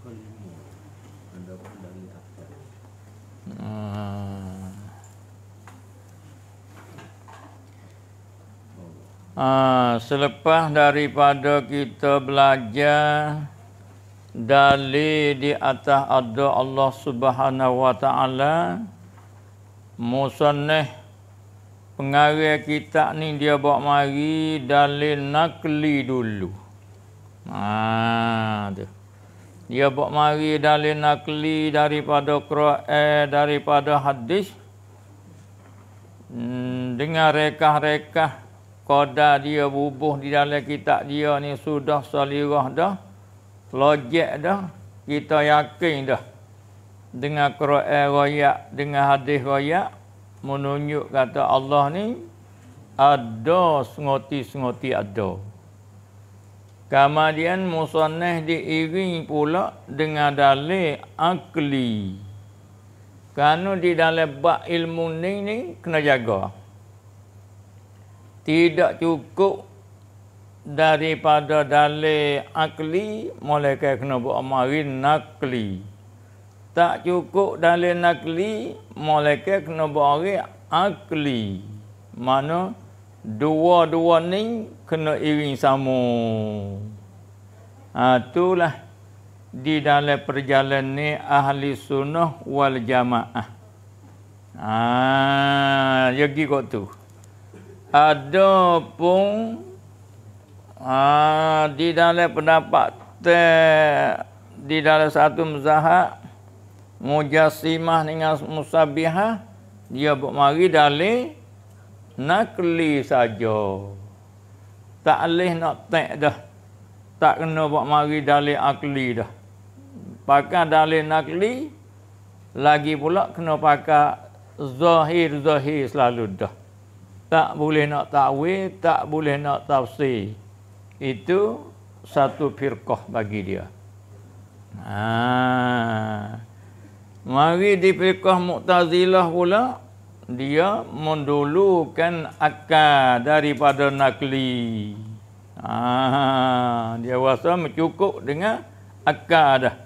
Ha, selepas daripada kita belajar dalil di atas ada Allah Subhanahu wa taala musannih pengarang kita ni dia bawa mari dalil nakli dulu. Ha tu. Dia buat mari dalil nakli daripada Quran, daripada hadis. Hmm, dengar reka rekah koda dia bubuh di dalam kitab dia ni sudah salirah dah. Logik dah. Kita yakin dah. Dengan Quran royak, dengan hadis royak. Menunjuk kata Allah ni ada sengoti-sengoti ada. Sengoti, Kemudian musanneh diiring pula dengan dalil akli. Kerana di dalam bak ilmu ni, ni kena jaga. Tidak cukup daripada dalil akli, mereka kena beramari nakli. Tak cukup dalil nakli, mereka kena beramari akli. Mana? dua-dua ni kena iring samu, Ha, itulah di dalam perjalanan ni ahli sunnah wal jamaah. Ha, ya pergi kot tu. Ada pun ha, ah, di dalam pendapat te, di dalam satu mazhab mujasimah dengan musabihah dia buat mari dalil nakli saja. Tak leh nak tek dah. Tak kena buat mari dalil akli dah. Pakai dalil nakli, lagi pula kena pakai zahir-zahir selalu dah. Tak boleh nak ta'wil, tak boleh nak tafsir. Itu satu firqah bagi dia. Ha. Mari di firqah Mu'tazilah pula, dia mendulukan akal daripada nakli. Ah, dia rasa mencukup dengan akal dah.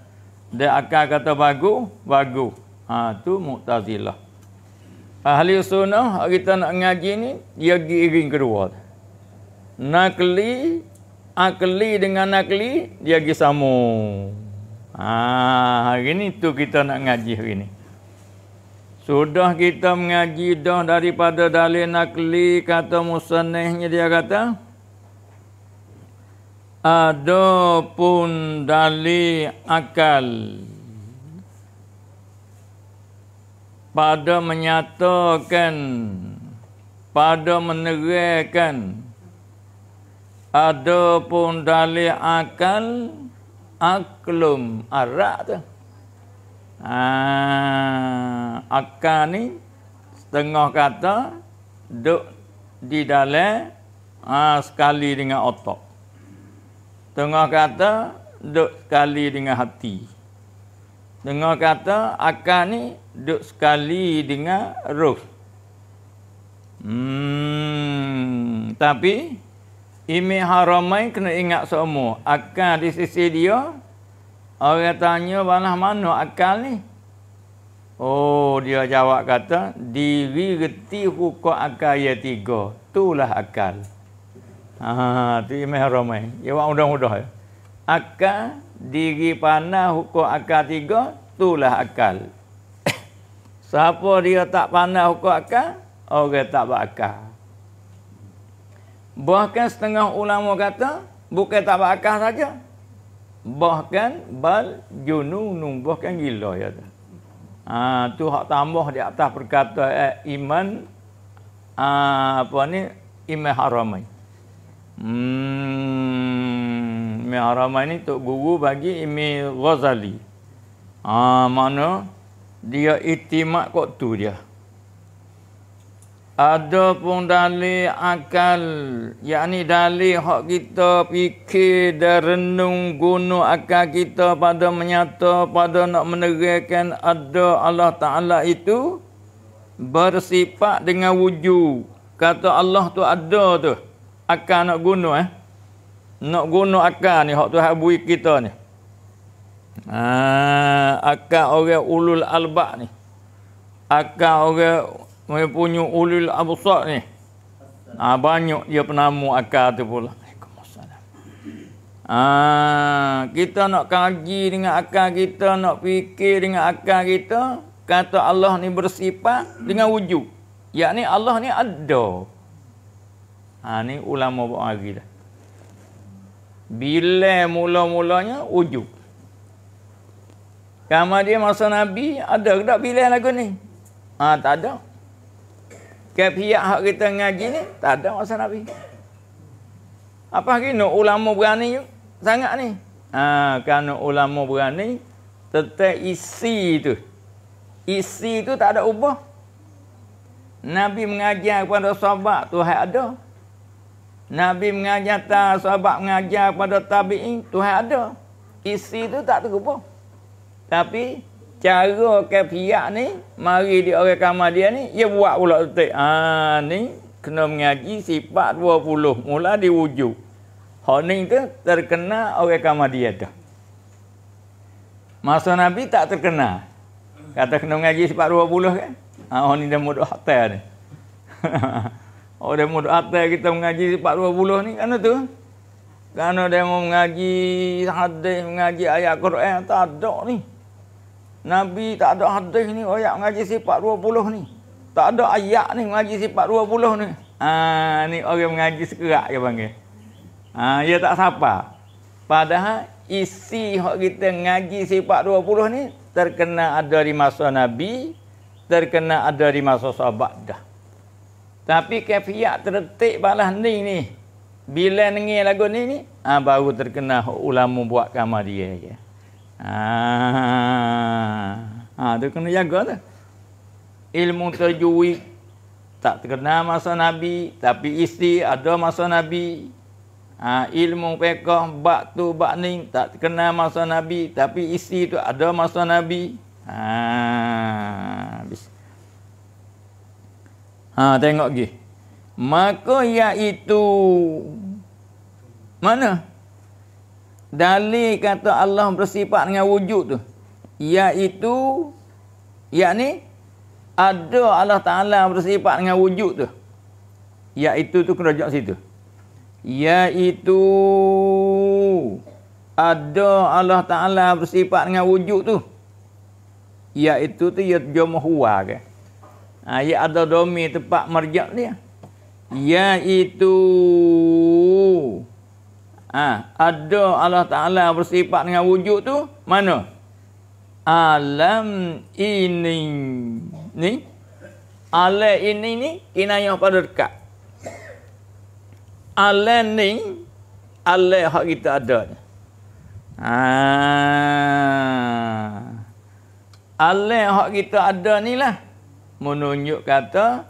Dia akal kata bagus, bagus. Ha, tu Mu'tazilah. Ahli sunnah kita nak ngaji ni dia giring kedua. Nakli akli dengan nakli dia gi sama. Ah, ha, hari ni tu kita nak ngaji hari ni. Sudah kita mengaji dah daripada dalil nakli kata musanihnya dia kata. Ada pun dalil akal. Pada menyatakan. Pada menerakan. Ada pun dalil akal. Aklum. Arak tu. Ha, ah, akal ni setengah kata duk di dalam ha, sekali dengan otak. Setengah kata duk sekali dengan hati. Setengah kata akal ni duk sekali dengan roh. Hmm, tapi Imi haramai kena ingat semua. Akal di sisi dia, Orang tanya mana mana akal ni? Oh, dia jawab kata, diri reti hukum akal yang tiga. Itulah akal. Ha, ha, ha tu imeh ramai. Ya wak mudah-mudah. Akal diri panah hukum akal tiga, itulah akal. Siapa dia tak panah hukum akal, orang tak berakal. Bahkan setengah ulama kata, bukan tak berakal saja, bahkan bal jununun bahkan gila ya tu. Ha, tu hak tambah di atas perkataan eh, iman ha, apa ni iman haramai. Hmm, iman haramai ni tok guru bagi iman Ghazali. ha, mana dia itimat kok tu dia ada pun dalil akal yakni dalil hak kita fikir dan renung guna akal kita pada menyata pada nak menerangkan ada Allah Taala itu bersifat dengan wujud kata Allah tu ada tu akal nak guna eh nak guna akal ni hak Tuhan bagi kita ni ah akal orang ulul albab ni akal orang mereka punya ulil absar ni. Ha, banyak dia penamu akal tu pula. Ha, kita nak kaji dengan akar kita, nak fikir dengan akar kita, kata Allah ni bersifat dengan wujud. Yakni Allah ni ada. Ha, ni ulama buat lagi dah. Bila mula-mulanya wujud. Kamu dia masa Nabi ada ke tak bila lagu ni? Ha, tak ada ke pihak hak kita ngaji ni tak ada masa nabi apa lagi nak ulama berani sangat ni ha, kerana ulama berani tetap isi tu isi tu tak ada ubah nabi mengajar kepada sahabat tu hak ada Nabi mengajar ta, sahabat mengajar kepada tabi'in, Tuhan ada. Isi itu tak terubah. Tapi cara kafiah ni mari di orang kamar dia ni dia buat pula tetik ha ni kena mengaji sifat 20 mula diwujud Honing tu terkena oleh kamar dia tu. Masa Nabi tak terkena. Kata kena mengaji sebab 20 kan. Ha, honing dah mudah hati ni. oh dia mudah hati kita mengaji sebab 20 ni. kan tu? Kerana dia mau mengaji hadis, mengaji ayat Quran. Tak ada ni. Nabi tak ada hadis ni ayat mengaji sifat 20 ni. Tak ada ayat ni mengaji sifat 20 ni. Ha ni orang mengaji sekerak je panggil. Ha dia tak siapa. Padahal isi hak kita mengaji sifat 20 ni terkena ada di masa Nabi, terkena ada di masa sahabat dah. Tapi kafiat tertik balah ni ni. Bila dengar lagu ni ni, ha, baru terkena ulama buat kamar dia Ya. Ah, ha, ah, tu kena jaga tu. Ilmu terjui tak terkenal masa Nabi, tapi isteri ada masa Nabi. Ha, ilmu pekoh bak tu bak ni tak terkenal masa Nabi, tapi isteri tu ada masa Nabi. Ah, habis. ha, tengok gih. Maka iaitu Mana? dalil kata Allah bersifat dengan wujud tu iaitu yakni ada Allah Taala bersifat dengan wujud tu iaitu tu kena jawab situ iaitu ada Allah Taala bersifat dengan wujud tu iaitu tu ya jumhua ke ha, ya ada domi tempat merjak dia iaitu Ha, ada Allah Ta'ala bersifat dengan wujud tu, mana? Alam ini. Ni? Alam ini ni, yang pada dekat. Alam ni, alam hak kita ada. Ha. Alam hak kita ada ni lah. Menunjuk kata,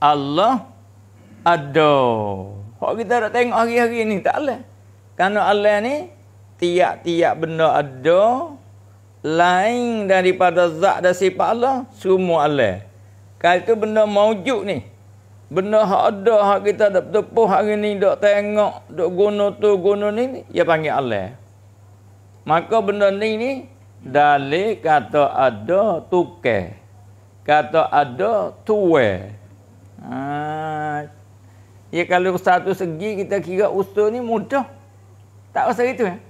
Allah ada. hak kita nak tengok hari-hari ni, tak alam. Tanah Allah ni tiap-tiap benda ada lain daripada zat dan sifat Allah semua Allah. Kalau tu benda maujud ni. Benda hak ada hak kita dak tepuh hari ni dak tengok dak guna tu guna ni ya panggil Allah. Maka benda ni ni dalil kata ada tuke Kata ada tuwe. Ha. Ya kalau satu segi kita kira usul ni mudah. Tak pasal itu ya. Eh?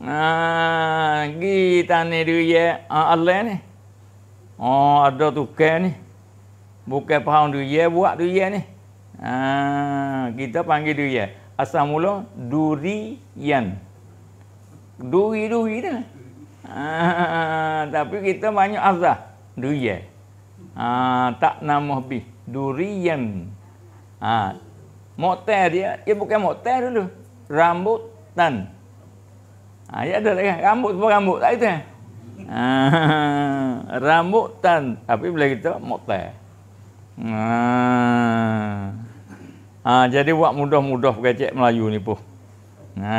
Nah, kita ni duye Allah ah, ni. Oh, ada tukar ni. Bukan paham dia buat dia ni. Ah, kita panggil dia. Asal mula durian. Duri-duri dah. Ah, tapi kita banyak azah dia. Ah, tak nama bi durian. Ah, motel dia, dia bukan motel dulu rambutan. Ha, ya ada lah kan? Rambut semua rambut. Tak itu kan? Ha, rambutan. Tapi bila kita muktah. Ha. ha, jadi buat mudah-mudah pekacik Melayu ni pun. Ha,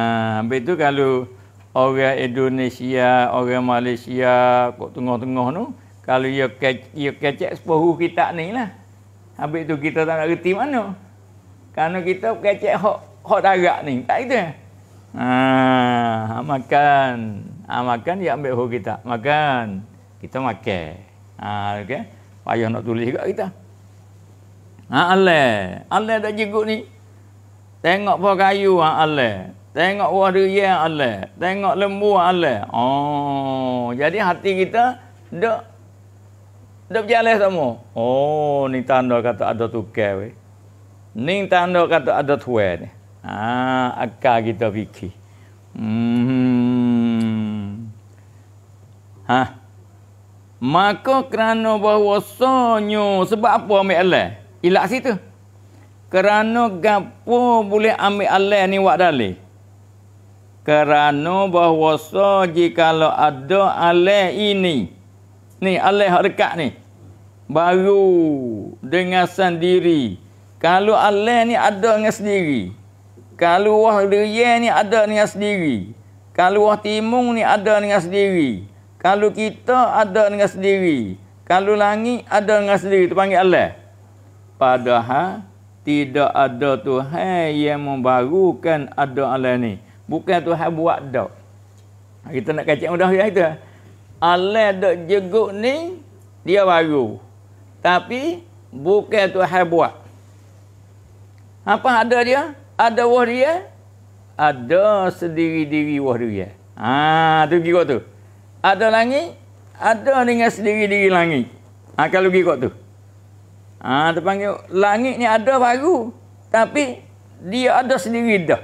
habis tu kalau orang Indonesia, orang Malaysia, kok tengah-tengah tu, kalau ia ya ya kecek, ia kecek sepuluh kita ni lah. Habis tu kita tak nak reti mana. Kerana kita kecek hok hot darat ni. Tak kira. Ah, ha, makan. Ah, makan dia ambil hukum kita. Makan. Kita makan. Ah, okay. Payah nak tulis juga kita. Ha, Allah. Allah tak jigut ni. Tengok buah kayu, ha, Allah. Tengok buah durian, Allah. Tengok lembu, Allah. Oh, jadi hati kita dah dah berjalan sama. Oh, ni tanda kata ada tukar. Ni tanda kata ada tuan ni. Ha, akal kita fikir. Hmm. Ha. Maka kerana bahawasanya sebab apa ambil Allah? Ilak situ. Kerana gapo boleh ambil Allah ni wak dalih. Kerana bahawasa jika ada Allah ini. Ni Allah yang dekat ni. Baru dengan sendiri. Kalau Allah ni ada dengan sendiri. Kalau wah derian ni ada dengan sendiri. Kalau wah timung ni ada dengan sendiri. Kalau kita ada dengan sendiri. Kalau langit ada dengan sendiri. Itu panggil Allah. Padahal tidak ada Tuhan yang membarukan ada Allah ni. Bukan Tuhan buat dak. Ha, kita nak kacik mudah ya kita. Allah dak jeguk ni dia baru. Tapi bukan Tuhan buat. Apa ada dia? ada wah ada sendiri-diri wah dia ha tu kira tu ada langit ada dengan sendiri-diri langit ha kalau kira tu ha terpanggil langit ni ada baru tapi dia ada sendiri dah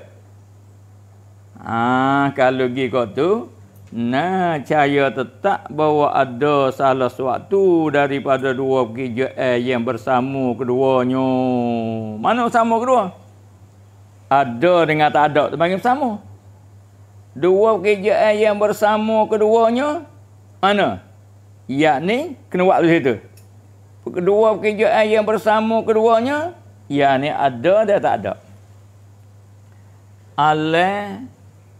ha kalau kira tu Nah, cahaya tetap bahawa ada salah suatu daripada dua pekerja eh, yang bersama keduanya. Mana sama keduanya? ada dengan tak ada tu panggil bersama. Dua kerjaan yang bersama keduanya mana? Yakni kena buat di situ. Kedua kerjaan yang bersama keduanya yakni ada dan tak ada. Allah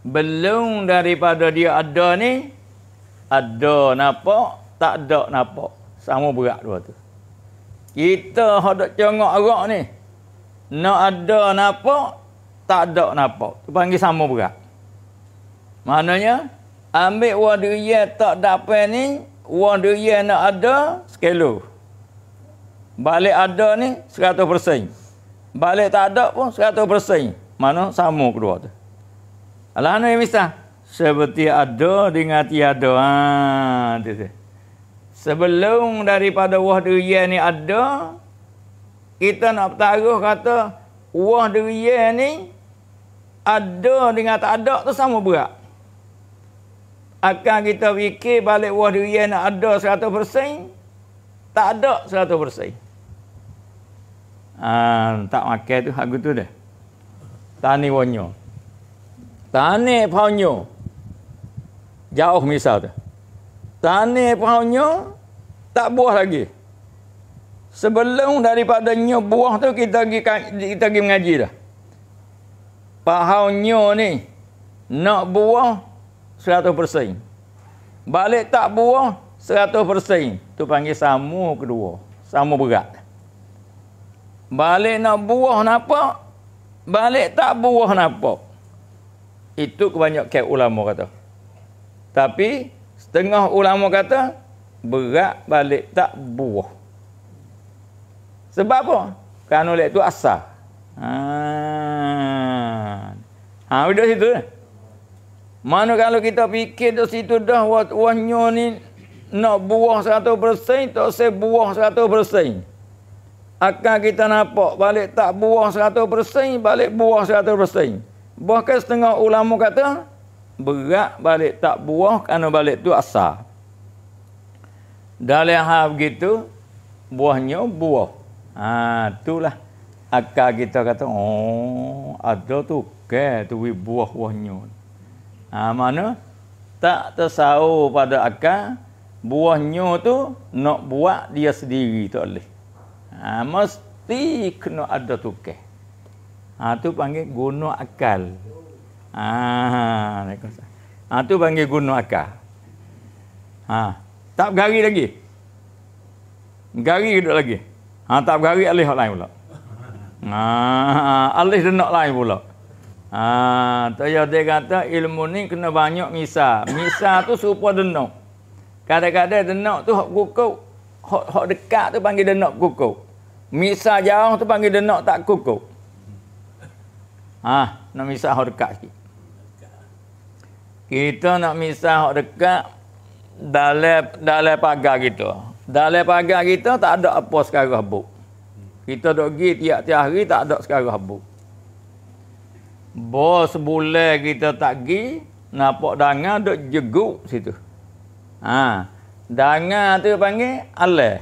belum daripada dia ada ni ada nampak tak ada nampak sama berat dua tu kita hendak cengok arak ni nak ada nampak tak ada nampak. Tu panggil sama berat. Maknanya ambil wa diriya tak dapat ni, wa nak ada sekelo. Balik ada ni 100%. Balik tak ada pun 100%. Mana sama kedua tu. Alah ni misah. Seperti ada dengan tiada. Ha, tu, tu. Sebelum daripada wah diriya ni ada, kita nak bertaruh kata, wah diriya ni ada dengan tak ada tu sama berat. Akan kita fikir balik wah diri yang nak ada 100%, tak ada 100%. Ha, ah, tak makan tu hak tu dah. Tani wonyo. Tani paunyo. Jauh misal tu. Tani paunyo tak buah lagi. Sebelum daripada nyo buah tu kita pergi kita pergi mengaji dah pahaunya ni nak buah 100%. Balik tak buah 100%. Tu panggil samu kedua. Samu berat. Balik nak buah napa? Balik tak buah napa? Itu kebanyakan ulama kata. Tapi setengah ulama kata berat balik tak buah. Sebab apa? Kerana oleh itu asal. Haa. Ah. Quran. Ha, duduk situ. Mana kalau kita fikir duduk situ dah, wanyo ni nak buah 100%, tak usah buah 100%. Akan kita nampak balik tak buah 100%, balik buah 100%. Bahkan setengah ulama kata, berat balik tak buah kerana balik tu asal. Dalam hal begitu, buahnya buah. Ah, ha, itulah akal kita kata oh ada tu ke tu buah buahnya ha, mana tak tersahur pada akal buahnya tu nak buat dia sendiri tak boleh ha, mesti kena ada tu ke ha, tu panggil guna akal ha, ha, ha tu panggil guna akal ha, tak bergari lagi Gari hidup lagi. Ha, tak bergari alih orang lain pula. Ah, alih denok lain pula. Ah, tu ya kata ilmu ni kena banyak misa. Misa tu serupa denok. Kadang-kadang denok tu hok kukuk, hok hok dekat tu panggil denok kukuk. Misa jauh tu panggil denok tak kukuk. Ah, nak misa hok dekat sikit. Kita nak misa hok dekat dalam dalam pagar kita. Dalam pagar kita tak ada apa sekarang buk. Kita dok pergi tiap-tiap hari tak ada sekarang habuk. Bos boleh kita tak pergi, nampak danga dok jeguk situ. Ha, danga tu panggil alah.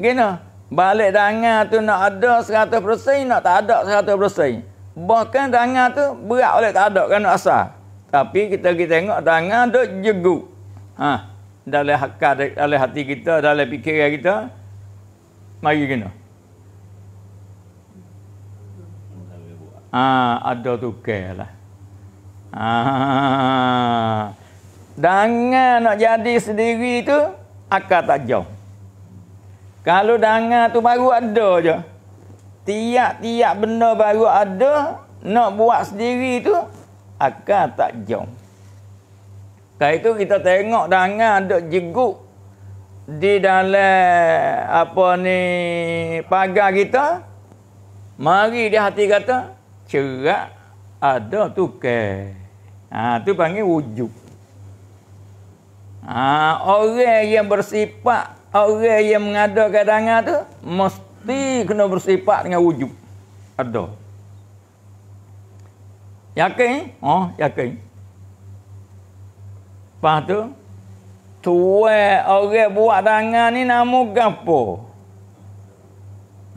Gino balik danga tu nak ada 100%, nak tak ada 100%. Bahkan danga tu berat oleh tak ada kan asal. Tapi kita kita tengok danga dok jeguk. Ha, dalam hakka dalam hati kita, dalam fikiran kita Mari kena. Ah, ada tu ke lah. Ah. Dangan nak jadi sendiri tu akan tak jauh. Kalau dangan tu baru ada je. Tiap-tiap benda baru ada nak buat sendiri tu akan tak jauh. Kali itu kita tengok dangan ada jeguk di dalam apa ni pagar kita mari di hati kata cerak ada tukar ha tu panggil wujud ha orang yang bersifat orang yang mengada kadang tu mesti kena bersifat dengan wujud ada yakin oh yakin Lepas tu, tua orang buat dangan ni namu gapo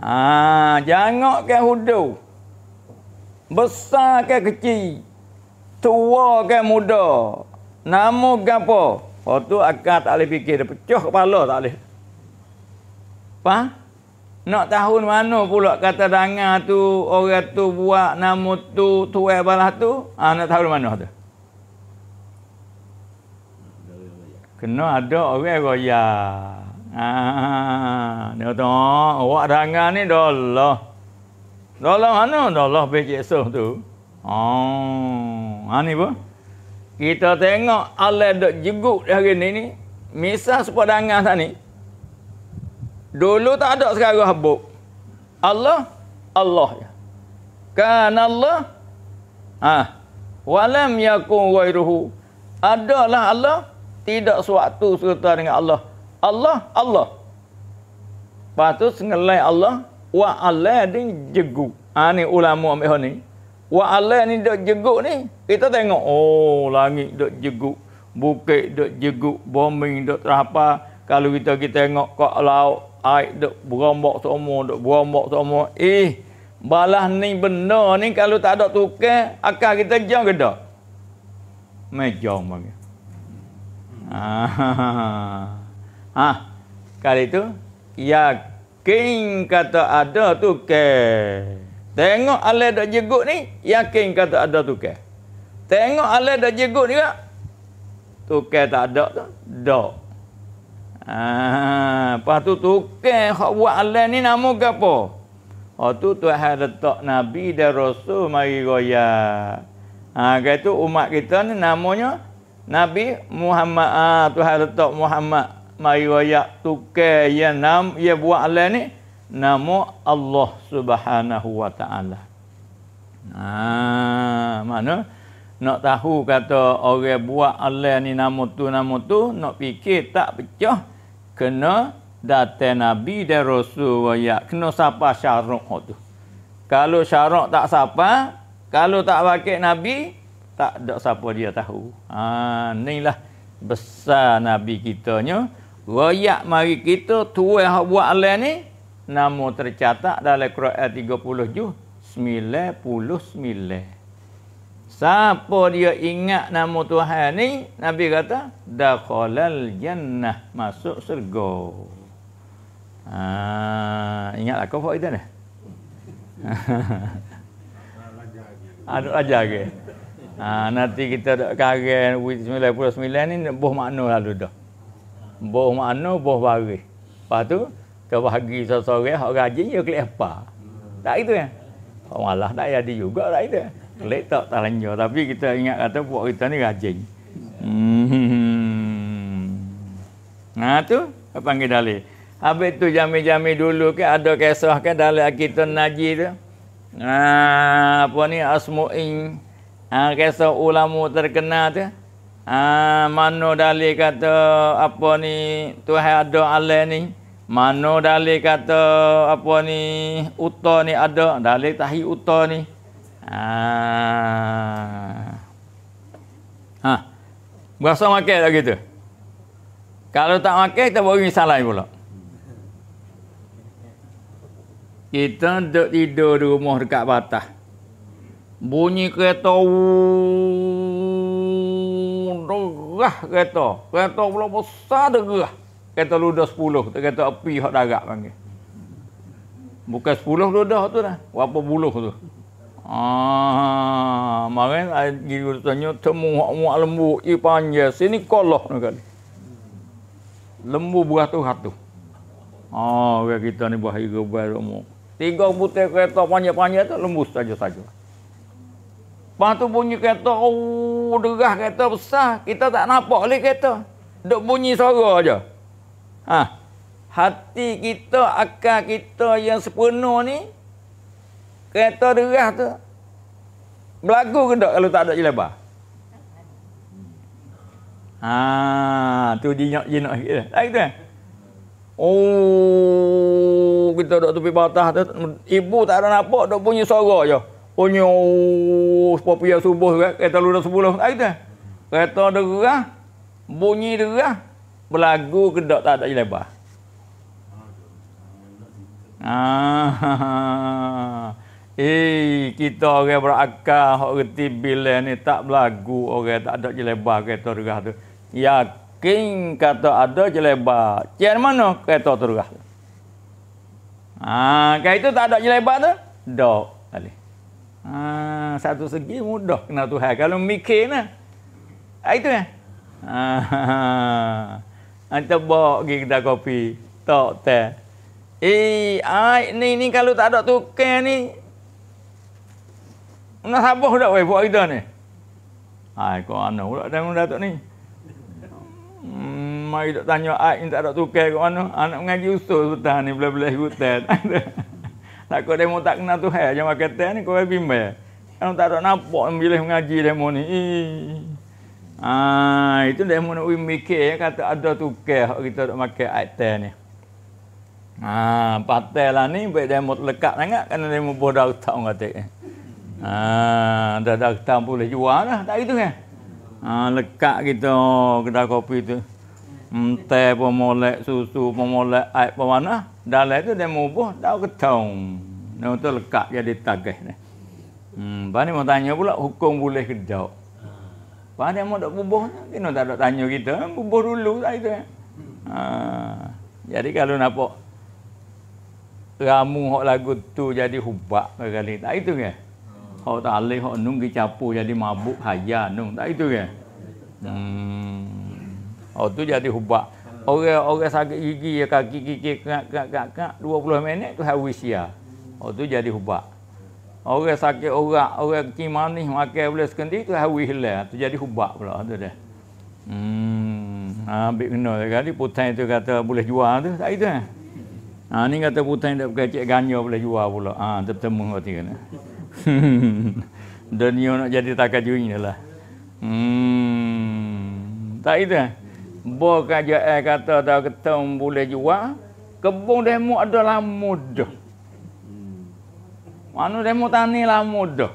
ah jangok ke hudu besar ke kecil tua ke muda namu gapo waktu oh, akak tak boleh fikir dia pecah kepala tak boleh apa nak tahun mana pula kata dangan tu orang tu buat namu tu tua balah tu ah nak tahu mana tu kena ada orang raya. Ah, ha, ha, ha, dia kata, oh, awak dengar ni dolah. Dolah mana? Dolah pergi esok tu. Oh, ha ni apa? Kita tengok Allah dok jeguk di hari ni ni. Misal sebuah dengar tak ni. Dulu tak ada sekarang habuk. Allah, Allah. Ya. Kan Allah, ha. Walam yakun wairuhu. Adalah Allah, tidak sewaktu serta dengan Allah. Allah, Allah. Lepas tu, sengelai Allah. Wa Allah ni jegu. Ha, ni ulama ambil ni. Wa ni dok jeguk ni. Kita tengok. Oh, langit dok jeguk. Bukit dok jeguk. Bombing dok terapa. Kalau kita kita tengok kok laut. Air dok berombok semua. Dok berombok semua. Eh, balah ni benar. ni. Kalau tak ada tukar. Akal kita jauh ke dah? jauh bagaimana. Ha. Ha. Kali tu yakin kata ada tu ke. Tengok alah dak jeguk ni yakin kata ada tu ke. Tengok alah dak ni juga. Tu ke tak ada tu. Dak. Ah, Lepas tu tu ke hak buat alah ni nama ke apa? Ha oh, tu tu Tuhan letak Nabi dan Rasul mari royak. Ha kata umat kita ni namanya Nabi Muhammad ah Tuhan letak Muhammad mari ayat tukar yang nam ya buat alah ni nama Allah Subhanahu wa taala. Ha ah, mana nak tahu kata orang buat alah ni nama tu nama tu nak fikir tak pecah kena datang nabi dan rasul wayak kena siapa syarat tu. Kalau syarat tak siapa, kalau tak pakai nabi tak ada siapa dia tahu. Ha inilah besar nabi kitanya. Royak mari kita tuai hak buat alai ni nama tercatat dalam Quran 30 juz 99. Siapa dia ingat nama Tuhan ni, Nabi kata, Dakhalal jannah, masuk surga. Ha, ingatlah kau buat itu ni? Ada ajar ke? Ha, nanti kita karen wit 99 ni boh makna lalu dah. Boh makna boh baris. Lepas tu kita bagi sore-sore hak rajin ya klik apa. Tak itu ya. Oh, malah tak jadi juga tak itu. Ya? Klik tak tak lenyo tapi kita ingat kata buat kita ni rajin. Hmm. Nah tu apa panggil dalil. Habis tu jami-jami dulu ke ada kesah ke dalil kita naji tu. Nah, apa ni asmu'in Ha kisah ulama terkenal tu. Ha mano dalil kata apa ni Tuhan ada Allah ni? Mano dalil kata apa ni uta ni ada dalil tahi uta ni? Ha. Ha. Berasa makan tak gitu? Kalau tak makan kita boleh salah pula. Kita duduk tidur di rumah dekat batas bunyi kereta derah kereta kereta pula besar derah kereta ludah 10 tu kereta api hak darat panggil bukan 10 ludah tu dah berapa buluh tu ah maren di tanya temu hak muak lembu i panjang sini kolah nak kali lembu beratus ratus ah kita ni buah hero baru mu tiga butir kereta panjang-panjang tu lembu saja-saja Lepas tu bunyi kereta, oh, derah kereta besar. Kita tak nampak boleh kereta. Duk bunyi suara je. Ha. Hati kita, akal kita yang sepenuh ni, kereta derah tu, berlaku ke tak kalau tak ada je lebar? Ha, tu jinak jinak kita. Lah. Tak kita? Eh? Oh, kita dok tepi batas tu. Ibu tak ada nampak, dok bunyi suara je. Punya sepupu yang subuh kereta luna sepuluh kat kita. Kereta derah, bunyi derah, berlagu kedok tak ada jelebar. Ah, ha, ha, ha. Eh, kita orang berakal, orang reti bila ni tak berlagu, orang tak ada jelebar kereta derah tu. Yakin kata ada jelebar. Cian mana kereta derah tu? Ah, ha, kereta tak ada jelebar tu? Dok. Alih. Ha, satu segi mudah kenal Tuhan. Kalau mikir lah. Ha, itu ya. Ha, ha, ha. pergi kedai kopi. Tak teh. Eh, ai, ni, ni kalau tak ada tukar ni. Nak sabar tak buat kita ni? Ai, kau anak pula dengan Datuk ni. Hmm, Mari tak tanya ai, tak ada tukar kau anak. Anak mengaji ustaz sebetulnya ni. boleh belah hutan. Takut demo tak kenal tu hai jangan teh ni kau bimbel. Kalau tak ada nampak memilih mengaji demo ni. Ah, itu demo nak wim mikir ya. kata ada tukar hak kita nak makan teh ni. Ha, ah, patel ni baik demo lekat sangat kerana demo bodoh tak kata. Ah, dah dah tak boleh jual lah tak itu kan. Ah, eh. lekat kita oh, kedai kopi tu. Entah pun molek susu, pun molek air pun mana. Dalai tu dia mubuh, dah ketong. Ni tu lekat jadi tagih ni. Hmm, Pani mau tanya pula, hukum boleh ke jauh? Pani mau tak bubuh, kena tak ada tanya kita. Bubuh dulu lah itu. Ha. Jadi kalau nampak ramu hok lagu tu jadi hubak kali tak itu ke hok tak alih hok nung dicapu jadi mabuk haya nung tak itu ke hmm. Oh tu jadi hubak. Orang-orang sakit gigi ya kaki gigi kak kak kak kak 20 minit tu habis ya. Oh tu jadi hubak. Orang sakit orang, orang kecil manis makan boleh sekali tu habis lah. Tu jadi hubak pula tu dah. Hmm. Ha ambil kena kali putih tu kata boleh jual tu. Tak itu kan. Ha ni kata putih tak pakai cek ganja boleh jual pula. Ha bertemu kau tiga ni. Dunia nak jadi takajuin lah. Hmm. Tak itu eh? Bo kerajaan eh, kata tak ketum boleh jual. Kebun demo adalah mudah. Hmm. Mana demo tani lah mudah.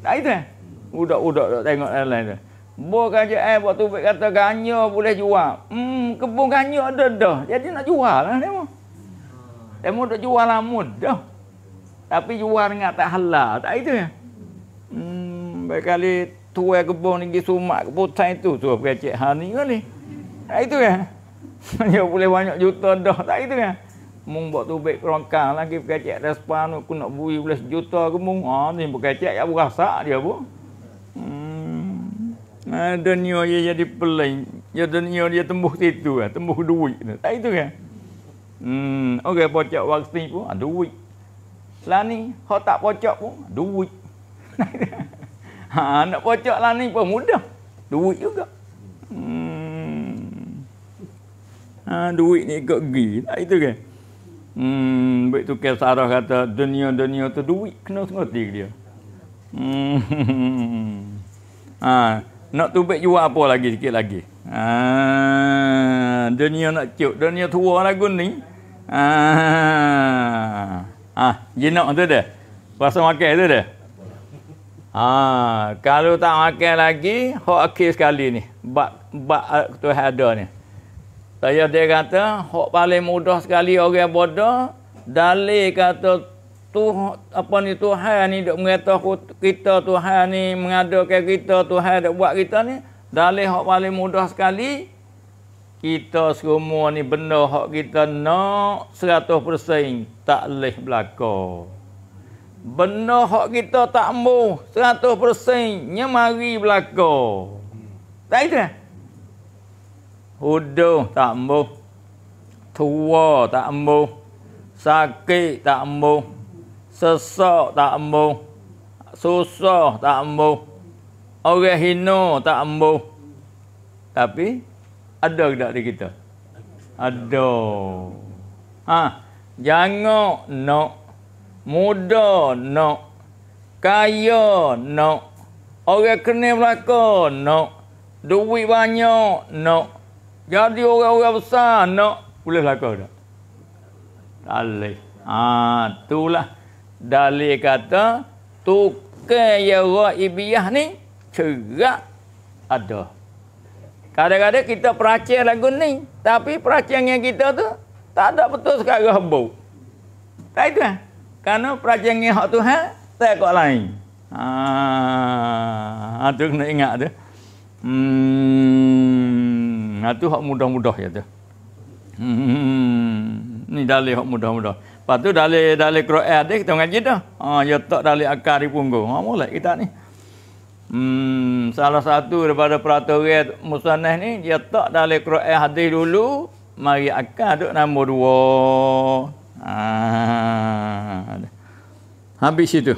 Tak itu eh? Hmm. Udak-udak tengok lain-lain tu. Bo kerajaan eh, buat tu kata ganyo boleh jual. Hmm, kebun ganyo ada dah. Jadi nak jual lah demo. Hmm. Demo tak jual lah mudah. Tapi jual dengan tak halal. Tak itu ya? Hmm, berkali tuai kebun ni sumak keputan itu. Tuai kerajaan ha, ni kali. Kan, tak ah, itu ya, Dia ya, boleh banyak juta dah. Tak itu ya, Mung buat tu baik perangkang lagi. Pekacik respon. Aku nak bui boleh sejuta ke mung. Ha, ni pekacik. Ya, berasa dia bu. Hmm. Ha, ah, ya, dunia dia jadi pelin. Ya, dunia dia tembus situ kan? Tembus duit. Kan? Tak itu ya. Hmm. Okey, pocok waktu pun. Ha, duit. Lah ni. Kalau tak pocok pun. Duit. ha, nak pocok lah ni pun mudah. Duit juga. Hmm ha, duit ni ikut pergi tak itu ke. hmm baik tu kesarah kata dunia-dunia tu duit kena sengerti dia hmm ha, nak tubik jual apa lagi sikit lagi ha, dunia nak cuk dunia tua lagu ni ha, ha, jenak tu dia pasal makan tu dia Ha, kalau tak makan lagi, hok akhir sekali ni. Bak bak eh, tu ada ni. Saya dia kata, hok paling mudah sekali orang bodoh dalil kata tu, apa ni Tuhan ni dok mengatakan kita Tuhan ni mengadakan kita Tuhan dok buat kita ni dalil hok paling mudah sekali kita semua ni benda hok kita nak no, 100% tak leh belako. benda hok kita tak mau 100% nyemari belako. tak itu kan? Huduh tak embuh. Tua tak embuh. Sakit tak embuh. Sesak tak embuh. Susah tak embuh. Orang hina tak embuh. Tapi ada ke tak di kita? Ada. Ha, jangan nak muda nak kaya nak orang kena belaka nak duit banyak nak jadi orang-orang besar nak boleh laku tak? Dalil. Ah, ha, itulah dalil kata tukar ya ibiah ni cerak ada. Kadang-kadang kita peracian lagu ni, tapi peracian yang kita tu tak ada betul sekarang hembu. Tak itu kan? Eh? Karena peracian yang hak eh, ha, tak kok lain. Ah, tu kena ingat tu. Hmm. Nah tu hak mudah-mudah ya tu. Hmm, ni dalil hak mudah-mudah. Lepas tu dalil dalil Quran dia kita ngaji dah. Ha ya tak dalil akal di punggung. Ha mulai kita ni. Hmm, salah satu daripada peraturan musannah ni dia ya tak dalil Quran hadis dulu mari akal duk nama dua. Ha. Habis itu.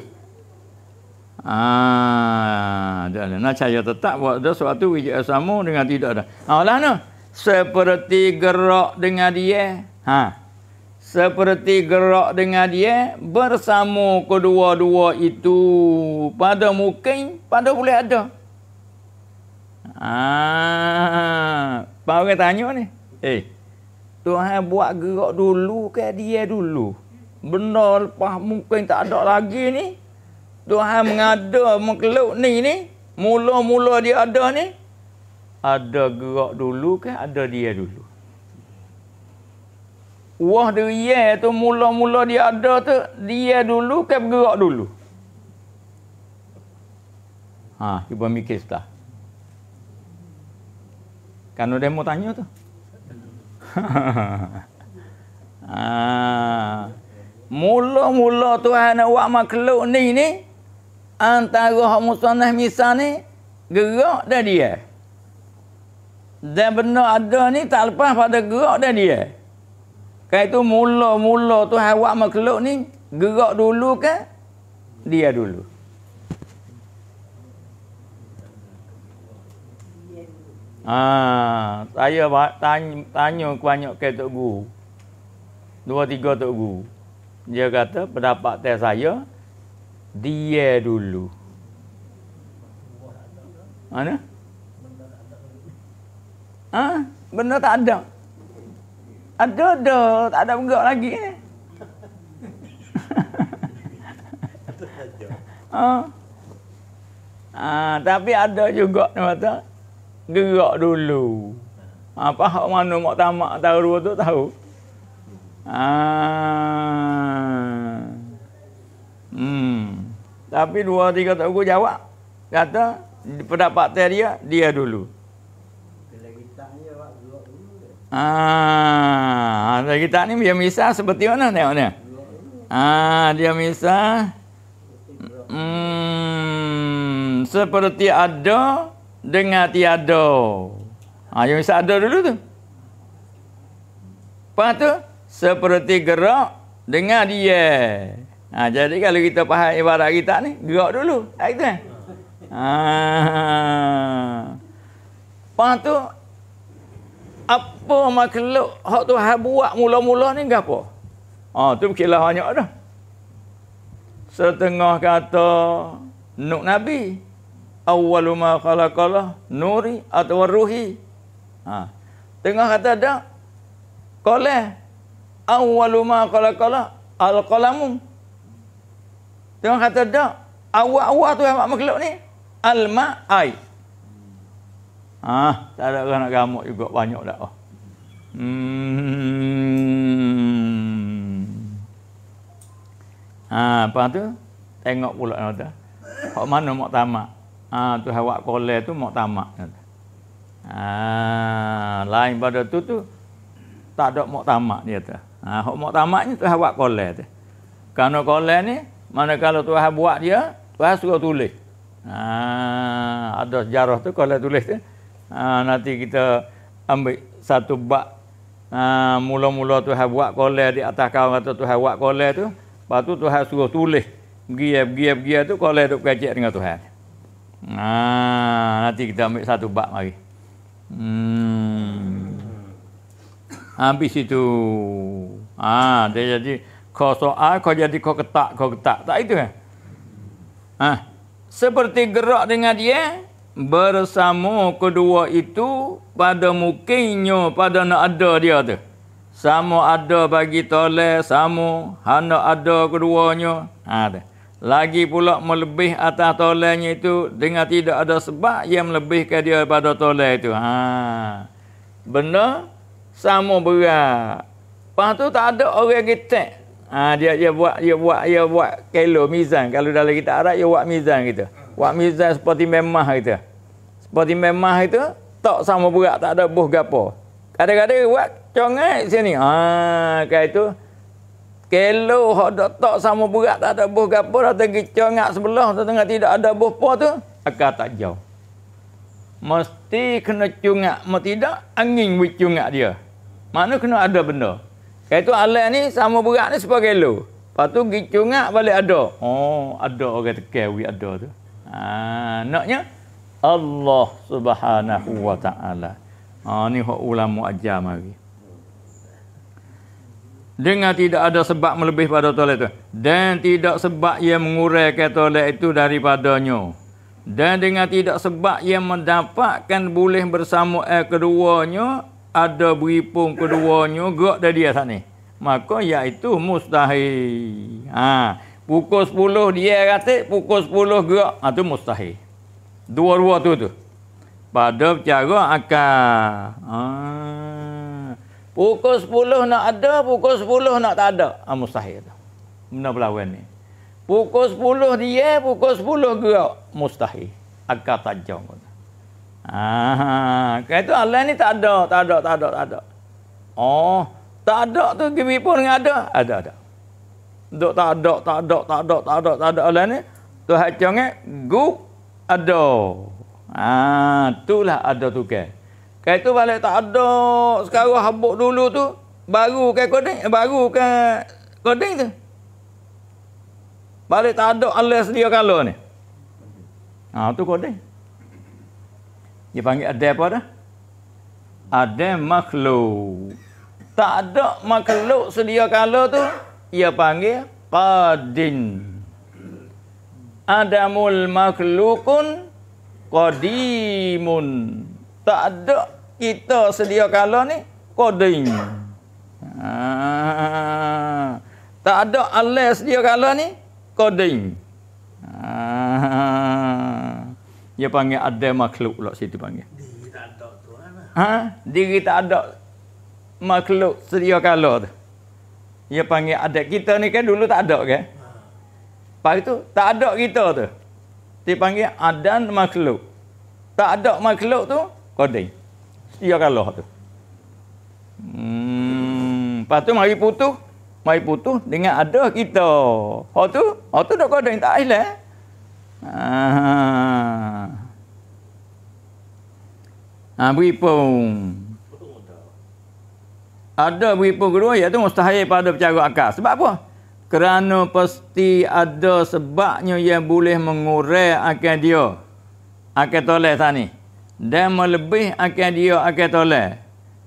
Ah, ha, nah cahaya tetap buat dia suatu wujud sama dengan tidak ada. Allah ah, nah seperti gerak dengan dia. Ha. Seperti gerak dengan dia bersama kedua-dua itu pada mungkin pada boleh ada. Ah, ha. orang tanya ni. Eh, Tuhan buat gerak dulu ke dia dulu? Benar lepas mungkin tak ada lagi ni. Tuhan mengada makhluk ni ni. Mula-mula dia ada ni. Ada gerak dulu ke ada dia dulu. Wah dia tu mula-mula dia ada tu. Dia dulu ke bergerak dulu. Ha, cuba mikir setelah. Kan ada mau tanya tu. ha. Mula-mula Tuhan nak buat makhluk ni ni antara hak musanah misal ni gerak dan dia dan benda ada ni tak lepas pada gerak dan dia kan itu mula-mula tu hawa makhluk ni gerak dulu ke dia dulu Ah, saya tanya, tanya banyak ke Tok Guru. Dua, tiga Tok Guru. Dia kata, pendapat saya, dia dulu. Mana? Ha? Benda tak ada. Ada dah, tak ada bergerak lagi ni. ha? ha? tapi ada juga ni kata gerak dulu. Apa ha, hak mana mak tamak tahu dua tu tahu. Ah. Hmm. Tapi dua tiga tak aku jawab kata pendapat dia dia dulu. Ah, ada kita ni dia misa seperti mana tengok dia? Ah, dia misa hmm, seperti ada dengan tiada. Ah, dia misa ada dulu tu. Apa tu? Seperti gerak dengan dia. Ha, jadi kalau kita faham ibarat kita ni, gerak dulu. Ha, itu kan? Ha. Lepas tu, apa makhluk hak tu buat mula-mula ni apa? Ha, tu mikirlah banyak dah. Setengah kata Nuk Nabi awaluma kalakala nuri atau waruhi, Ha. Tengah kata dak. Qala awaluma kalakala khalaqalah al-qalamum dia orang kata dak. Awak-awak tu yang makhluk ni. alma maai Ah, tak ada orang nak gamuk juga banyak dak. Oh. Hmm. Ha, ah, apa tu? Tengok pula ada. Kok mana mak tamak? Ha, tu awak kole tu mak tamak. Ha, lain pada tu tu tak ada mak tamak dia tu. Ha, mak tamaknya tu awak kole. tu. Kerana kolej ni mana kalau Tuhan buat dia, Tuhan suruh tulis. Ha, ada sejarah tu kalau tulis tu. Ha, nanti kita ambil satu bak. Ha, mula-mula Tuhan buat kolej di atas kawan kata Tuhan buat kolej tu. Lepas tu Tuhan suruh tulis. Gia-gia-gia tu kolej tu kacik dengan Tuhan. Ha, nanti kita ambil satu bak mari. Hmm. Habis itu. Ha, dia jadi kau soal ah, kau jadi kau ketak kau ketak tak itu kan ha. seperti gerak dengan dia bersama kedua itu pada mukinya pada nak ada dia tu sama ada bagi toleh sama hana ada keduanya ha tu lagi pula melebih atas tolehnya itu dengan tidak ada sebab yang melebihkan dia pada toleh itu ha benar sama berat Lepas tu tak ada orang yang getek. Ha, dia dia buat dia buat dia buat kilo mizan. Kalau dalam kita Arab dia buat mizan kita. Buat mizan seperti memah kita. Seperti memah itu tak sama berat, tak ada buh gapo. Kadang-kadang buat congak sini. Ha, kan itu kilo hok dok tak sama berat, tak ada buh gapo, dah tinggi congak sebelah, tengah tidak ada buh po tu, akan tak jauh. Mesti kena congak, mesti tidak angin wicungak dia. Mana kena ada benda. Kaitu alai ni sama berat ni sepuluh kilo. Lepas tu pergi cungak balik ada. Oh, ada orang kata kewi ada tu. Ha, naknya Allah subhanahu wa ta'ala. Ha, ni hak ulama ajar mari. Dengan tidak ada sebab melebih pada toilet itu. Dan tidak sebab ia menguraikan toilet itu daripadanya. Dan dengan tidak sebab ia mendapatkan boleh bersama air keduanya ada beripung keduanya gerak dari dia sana. Maka iaitu mustahil. Ha. Pukul 10 dia kata pukul 10 gerak. Ha, itu mustahil. Dua-dua tu tu. Pada cara akal. Ha. Pukul 10 nak ada, pukul 10 nak tak ada. Ha, mustahil tu. Benda pelawan ni. Pukul 10 dia, pukul 10 gerak. Mustahil. Akal tajam tu. Ah, itu Allah ni tak ada, tak ada, tak ada, tak ada. Oh, tak ada tu gibi pun dengan ada. Ada, ada. Duk tak ada, tak ada, tak ada, tak ada, tak ada Allah ni. Tu hacong eh gu ada. Ah, itulah ada tu ke. Kai tu balik tak ada. Sekarang habuk dulu tu baru ke koding, eh, baru ke koding tu. Balik tak ada Allah sediakan lo ni. Ah, tu koding. Dia panggil ada apa dah? Ada makhluk. Tak ada makhluk sedia kala tu. Dia panggil qadin. Adamul makhlukun qadimun. Tak ada kita sedia kala ni qadim. Ha. Tak ada Allah sedia kala ni qadim. Ha. Dia panggil ada makhluk lah situ panggil. Diri tak ada tu. Eh, ha? Diri tak ada makhluk sedia kala tu. Dia panggil ada. Kita ni kan dulu tak ada kan? Ha. Lepas tu tak ada kita tu. Dia panggil adan makhluk. Tak ada makhluk tu, kodeng. Sedia kala tu. Hmm. Lepas tu mari putus. Mari putus dengan ada kita. Hal tu, hal tu dah kodeng. Tak ada lah. Eh? Ha. Ha, ah, beripun. Ada beripun kedua iaitu mustahil pada percara akal. Sebab apa? Kerana pasti ada sebabnya yang boleh mengurai akal dia. Akal toleh sana. Dan melebih akal dia akal toleh.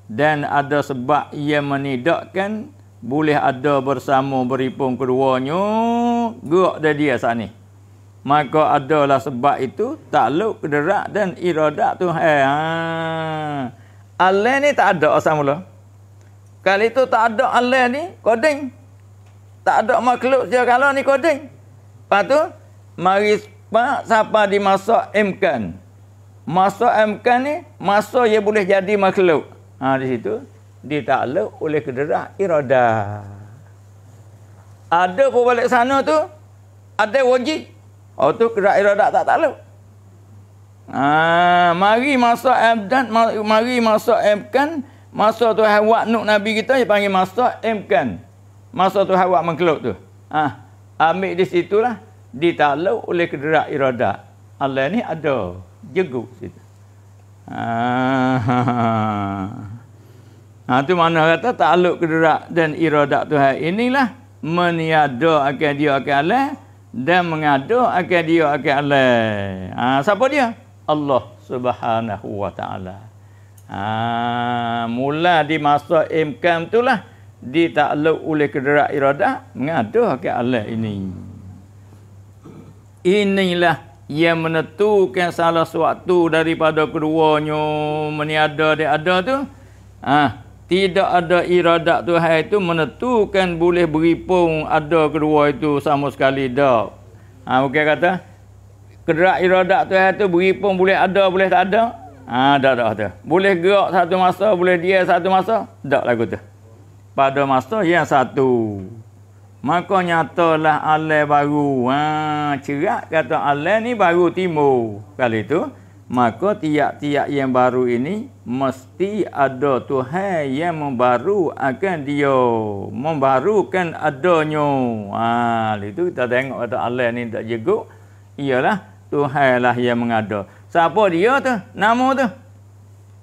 Dan ada sebab yang menidakkan boleh ada bersama beripung keduanya gerak dari dia sana maka adalah sebab itu takluk kederak dan iradak tu eh ha Allah ni tak ada asal mula kali itu tak ada Allah ni kodeng. tak ada makhluk dia kalau ni kodeng. lepas tu mari sebab siapa dimasuk imkan masuk imkan ni masa dia boleh jadi makhluk ha di situ ditakluk oleh kederak iradak ada pun balik sana tu ada wajib Oh tu gerak iradak tak tahu. Ah, mari masa Abdan, mari masa Emkan, masa tu hawa nuk Nabi kita dia panggil masa Emkan. Masa tu hawa mengkelut tu. Ah, ambil di situlah ditalu oleh gerak iradak. Allah ni ada jeguk situ. Ah. Ha, tu mana kata takluk gerak dan iradak Tuhan inilah meniada akan dia akan Allah dan mengada akan dia akan Allah. Ha, siapa dia? Allah Subhanahu wa taala. Ha, mula di masa imkan itulah ditakluk oleh kederak iradah mengada akan Allah ini. Inilah yang menentukan salah suatu daripada keduanya meniada dia ada tu. Ha, tidak ada iradat Tuhan itu menentukan boleh beri pun ada kedua itu sama sekali dah. Ha, mungkin kata, kerak iradat Tuhan itu beri pun boleh ada, boleh tak ada. Ha, tak, tak, tak. Boleh gerak satu masa, boleh dia satu masa. Tak lah kata. Pada masa yang satu. Maka nyatalah Allah baru. Ha, cerak kata Allah ni baru timur. Kali itu, maka tiak-tiak yang baru ini mesti ada Tuhan yang membaru akan dia membarukan adanya ha itu kita tengok kata Allah ni tak jego ialah Tuhan lah yang mengada siapa dia tu nama tu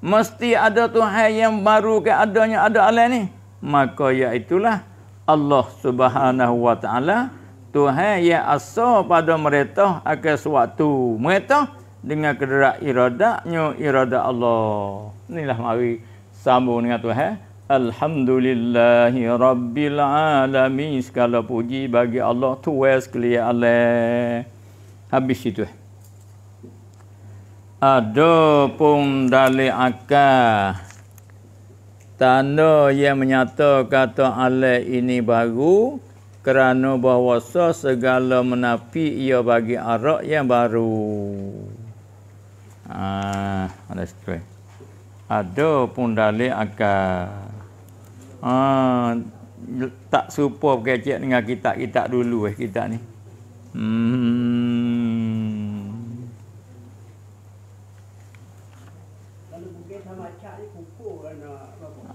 mesti ada Tuhan yang baru ke adanya ada Allah ni maka itulah Allah Subhanahu wa taala Tuhan yang asal pada mereka akan suatu mereka dengan kedera iradaknya irada Allah. Inilah mari sambung dengan Tuhan. Eh? Alhamdulillahi Rabbil Alamin. Segala puji bagi Allah. Tuhan sekalian Allah. Habis itu. Eh? Ada pun dalil akal. Tanda yang menyata kata Allah ini baru kerana bahawa segala menafi ia bagi arak yang baru ah, let's try. Ada pun dalil akal. Ah, tak serupa gadget dengan kita kitab dulu eh kita ni. Hmm.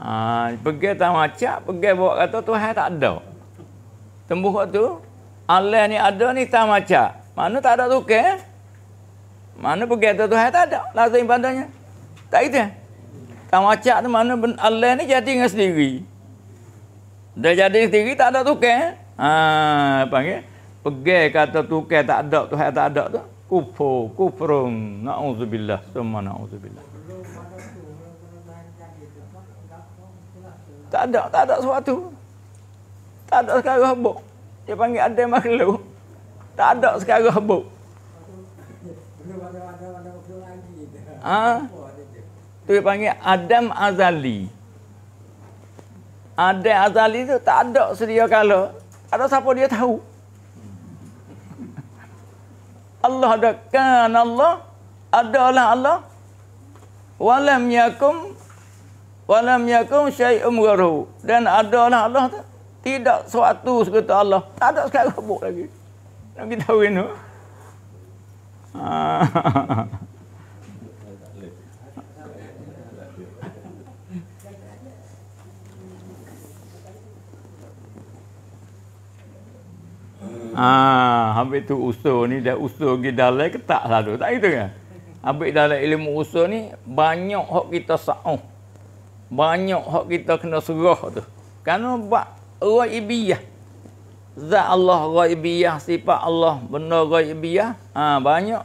Ah, pergi tak macam, pergi bawa kata Tuhan tak ada. Tembuh tu, Allah ni ada ni tak macam. Mana tak ada tukar? Eh? Mana pergi atas Tuhan tak ada. Lazim padanya, Tak itu. Tak macam tu mana Allah ni jadi dengan sendiri. Dah jadi sendiri tak ada tukar. Eh? Ha, panggil. Pegai kata tukar tak ada Tuhan tak ada tu. Kufur, kufrun. Na'udzubillah. Semua na'udzubillah. Tak ada, tak ada sesuatu. Tak ada sekarang habuk. Dia panggil ada makhluk. Tak ada sekarang habuk. Ha? Tu dia panggil Adam Azali. Adam Azali tu tak ada sedia kala. Ada siapa dia tahu? Allah ada kan Allah adalah Allah walam yakum walam yakum syai'um gharu dan adalah Allah tak? tidak suatu sekata Allah tak ada sekarang buk lagi nak kita tahu ni. Ah, habis tu usul ni dah usul ke dalai ke tak lah tu Tak gitu kan? Habis dalam ilmu usul ni banyak hak kita sa'uh. Banyak hak kita kena serah tu. Kan buat roh ibiah zat Allah ghaibiyah sifat Allah benda ghaibiyah ha banyak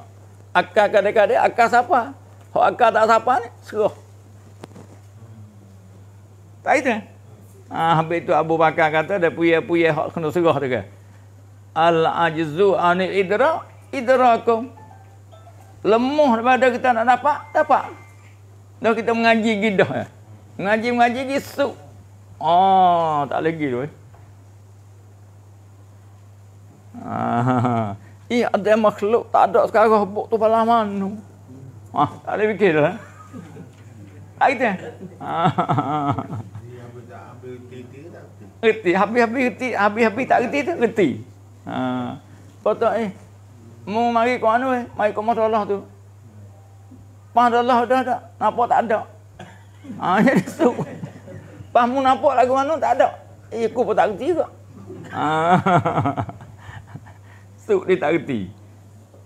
akal kadang-kadang akal siapa hok akal tak siapa ni serah tak itu ha habis tu Abu Bakar kata dah puyah-puyah hok kena serah tu ke al ajzu anil idra idrakum lemah daripada kita nak dapat dapat dah kita mengaji gidah mengaji mengaji gisuk oh ah, tak lagi tu eh. Ini ada makhluk tak ada sekarang hebat tu pala mana. Ah, ha, tak ada fikir lah. Ha, gitu ya? Ah. Reti, habis-habis reti, habis-habis tak reti tu, reti. Ha. Potong eh. Mau mari ke mana eh, mari ke Allah tu. Pah Allah dah tak, nampak tak ada. Ha, jadi tu. Pah mu nampak lagu anu tak ada. Eh, aku pun tak reti juga. Ha. Sub dia tak reti.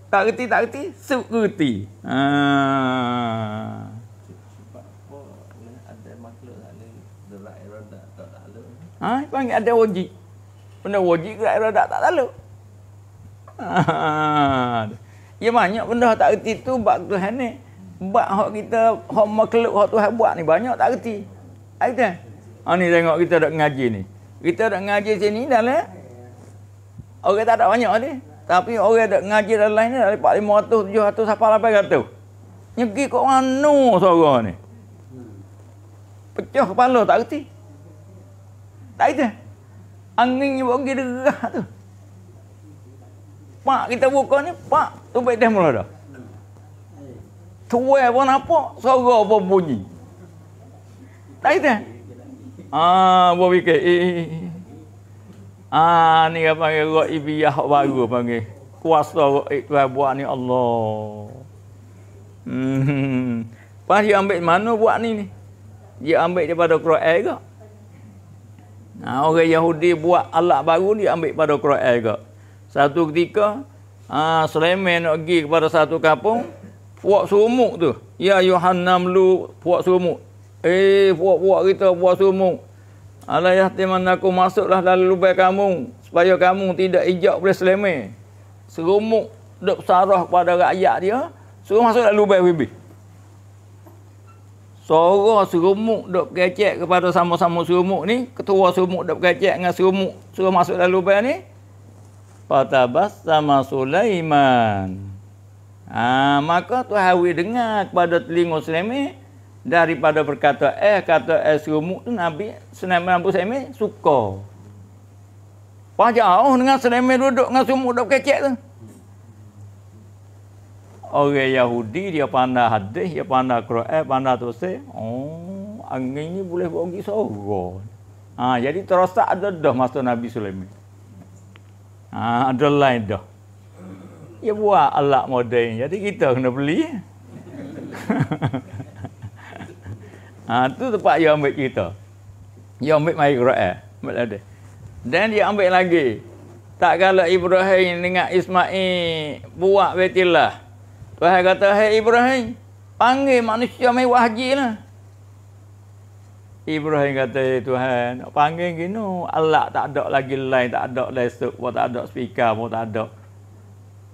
Tak reti, tak reti. Sub reti. Haa. Ha, panggil ada wajib. Benda wajib ke air tak lalu. Ha, ya banyak benda tak reti tu buat Tuhan ni. Buat hak kita, hak makhluk hak Tuhan buat ni banyak tak reti. Ada. Ha, ha ni tengok kita dak ngaji ni. Kita dak ngaji sini dalam Orang tak ada banyak ni. Tapi orang ada ngaji dalam lain ni dari 400, 500, 700, apa lah 800. Nyegi kok anu, suara ni? Pecah kepala tak reti. Tak reti. Angin ni pergi derah tu. Pak kita buka ni, pak tu baik dah mula dah. Tuai pun apa, suara pun bunyi. Tak reti. Ah, buat fikir. Eh, eh, eh. eh. Ah ni apa panggil ghaibiyah baru hmm. panggil. Kuasa ghaibiyah buat ni Allah. Hmm. Pas dia ambil mana buat ni ni? Dia ambil daripada Quran juga. Nah, orang Yahudi buat alat baru dia ambil pada Quran juga. Satu ketika, ah Sulaiman nak pergi kepada satu kapung, puak sumuk tu. Ya Yohanam lu puak sumuk. Eh, puak-puak kita puak sumuk aku masuklah dalam lubang kamu supaya kamu tidak ijak boleh selemeh. Seremuk duk sarah kepada rakyat dia, suruh masuk dalam lubang bibi. Soro serumuk duk kecek kepada sama-sama serumuk ni, ketua serumuk duk kecek dengan seremuk suruh masuk dalam lubang ni. Patabas sama Sulaiman. Ah ha, maka tu hawi dengar kepada telinga Sulaiman daripada berkata eh kata esrumu tu Nabi senama Abu Semi suka Pajak oh dengan senama duduk dengan sumu duduk kecek tu orang Yahudi dia pandai hadis dia pandai Quran pandai tose oh angin ni boleh bagi sorot ha, jadi terosak ada dah masa Nabi Sulaiman ha, ada lain dah dia buat alat modern jadi kita kena beli Ha, tu tempat dia ambil cerita. Dia ambil mari Quran. Eh? ada. Dan dia ambil lagi. Tak kalau Ibrahim dengan Ismail buat betillah. Tuhan kata, hei Ibrahim, panggil manusia main wahji lah. Ibrahim kata, hey, eh, Tuhan, nak panggil gini. Allah tak ada lagi lain, tak ada lesuk, pun tak ada speaker, pun tak ada.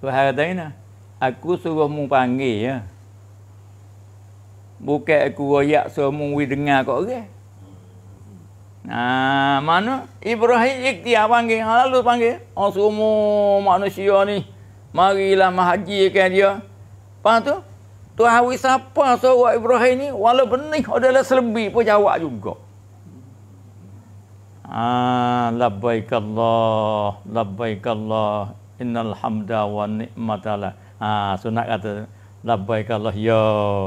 Tuhan kata, lah. aku suruh mu panggil ya. Bukan aku royak semua we dengar kat orang. Nah, mana Ibrahim ikhtiar panggil. Ha lalu panggil. Oh semua manusia ni marilah ke dia. Apa tu? Tu hawi siapa seorang Ibrahim ni? Walau benih adalah selebih pun jawab juga. Ah, labbaik Allah, labbaik Allah, innal hamda wa ni'matalah. Ah, sunat kata labbaik Allah. Yo,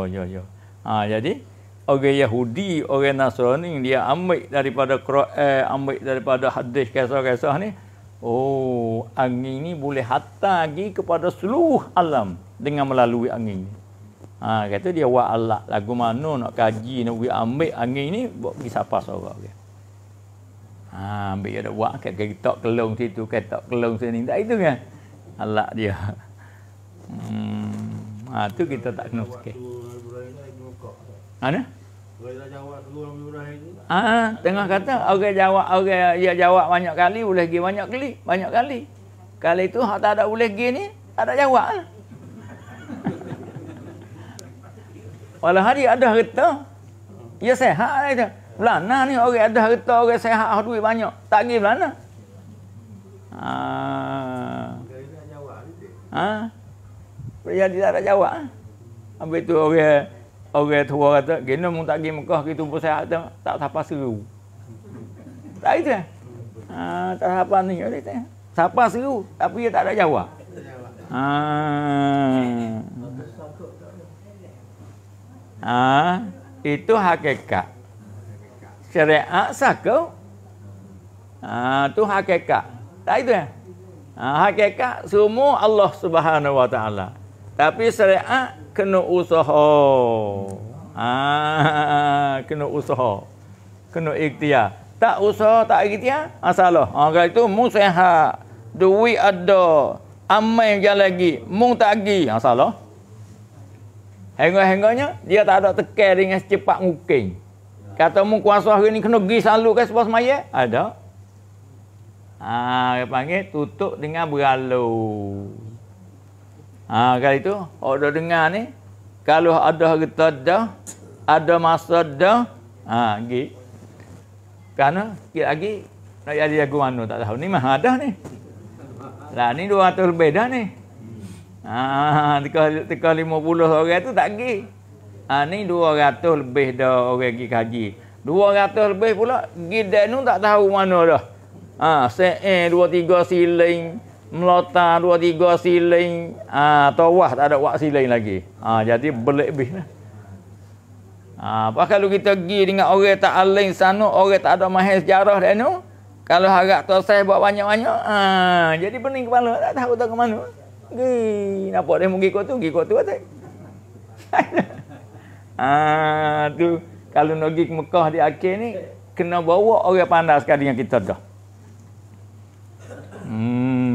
yo, yo. Ha, jadi orang Yahudi, orang Nasrani dia ambil daripada Quran, eh, ambil daripada hadis kisah-kisah ni. Oh, angin ni boleh hatta lagi kepada seluruh alam dengan melalui angin ni. Ha, kata dia wa Allah lagu mana nak kaji nak we ambil angin ni buat pergi sapa seorang okay. Ha, ambil ada wa kat kaki tok kelong situ, kat tok kelong sini. Tak itu kan. Allah dia. Hmm, ha, tu kita tak kena sikit. Okay. Mana? Orang Jawa dulu tengah kata orang jawab, orang dia jawab banyak kali boleh pergi banyak kali, banyak kali. Kali itu hak tak ada boleh pergi ni, tak ada jawab lah. Walau hari ada harta, ya sehat lah itu. Belana ni orang ada harta, orang sehat, duit banyak. Tak pergi belana. Ah. Ha. Ah. Ha? Jadi tak ada jawab. Ambil lah. tu orang okay. Orang tua kata, gini mung tak pergi Mekah gitu pun sehat, kata, tak siapa seru. Tak itu. Ha, tak apa ni. Kata. Siapa seru, tapi dia tak ada jawab. Ha. Ha. Itu hakikat. Syariat sakau. Ha, itu hakikat. Tak itu. Ha, hakikat semua Allah Subhanahu Wa Taala. Tapi syariat kena usaha. Ah, kena usaha. Kena ikhtiar. Tak usaha, tak ikhtiar, masalah. Ah, ha, ah, kalau itu, mu sehat. Duit ada. Amai yang lagi. Mu tak pergi, masalah. Ah, Hengga-hengganya, dia tak ada tekan dengan secepat mungkin. Kata mu kuasa hari ini kena pergi selalu ke sebuah semaya? Ada. Ah, ha, dia panggil tutup dengan beralu. Ha, kali itu, orang dah dengar ni. Kalau ada kita dah, ada masa dah, ha, pergi. Kerana, sikit lagi, nak jadi jago mana tak tahu. Ni mah ada ni. Lah ni 200 lebih dah ni. Ha, tika, lima puluh orang tu tak pergi. Ha, ni 200 lebih dah orang pergi kaji. 200 lebih pula, pergi dah tak tahu mana dah. Ha, se eh, dua tiga siling melota dua tiga siling ah ha, tawah tak ada wak siling lagi ah ha, jadi belik bih lah ha, ah, kalau kita pergi dengan orang tak alin sana orang tak ada mahir sejarah dia tu kalau harap tu saya buat banyak-banyak ha, jadi pening kepala tak tahu tak ke mana pergi nampak dia pergi kot tu pergi kot tu kata ha, ah, tu kalau nak pergi ke Mekah di akhir ni kena bawa orang pandai sekali dengan kita dah hmm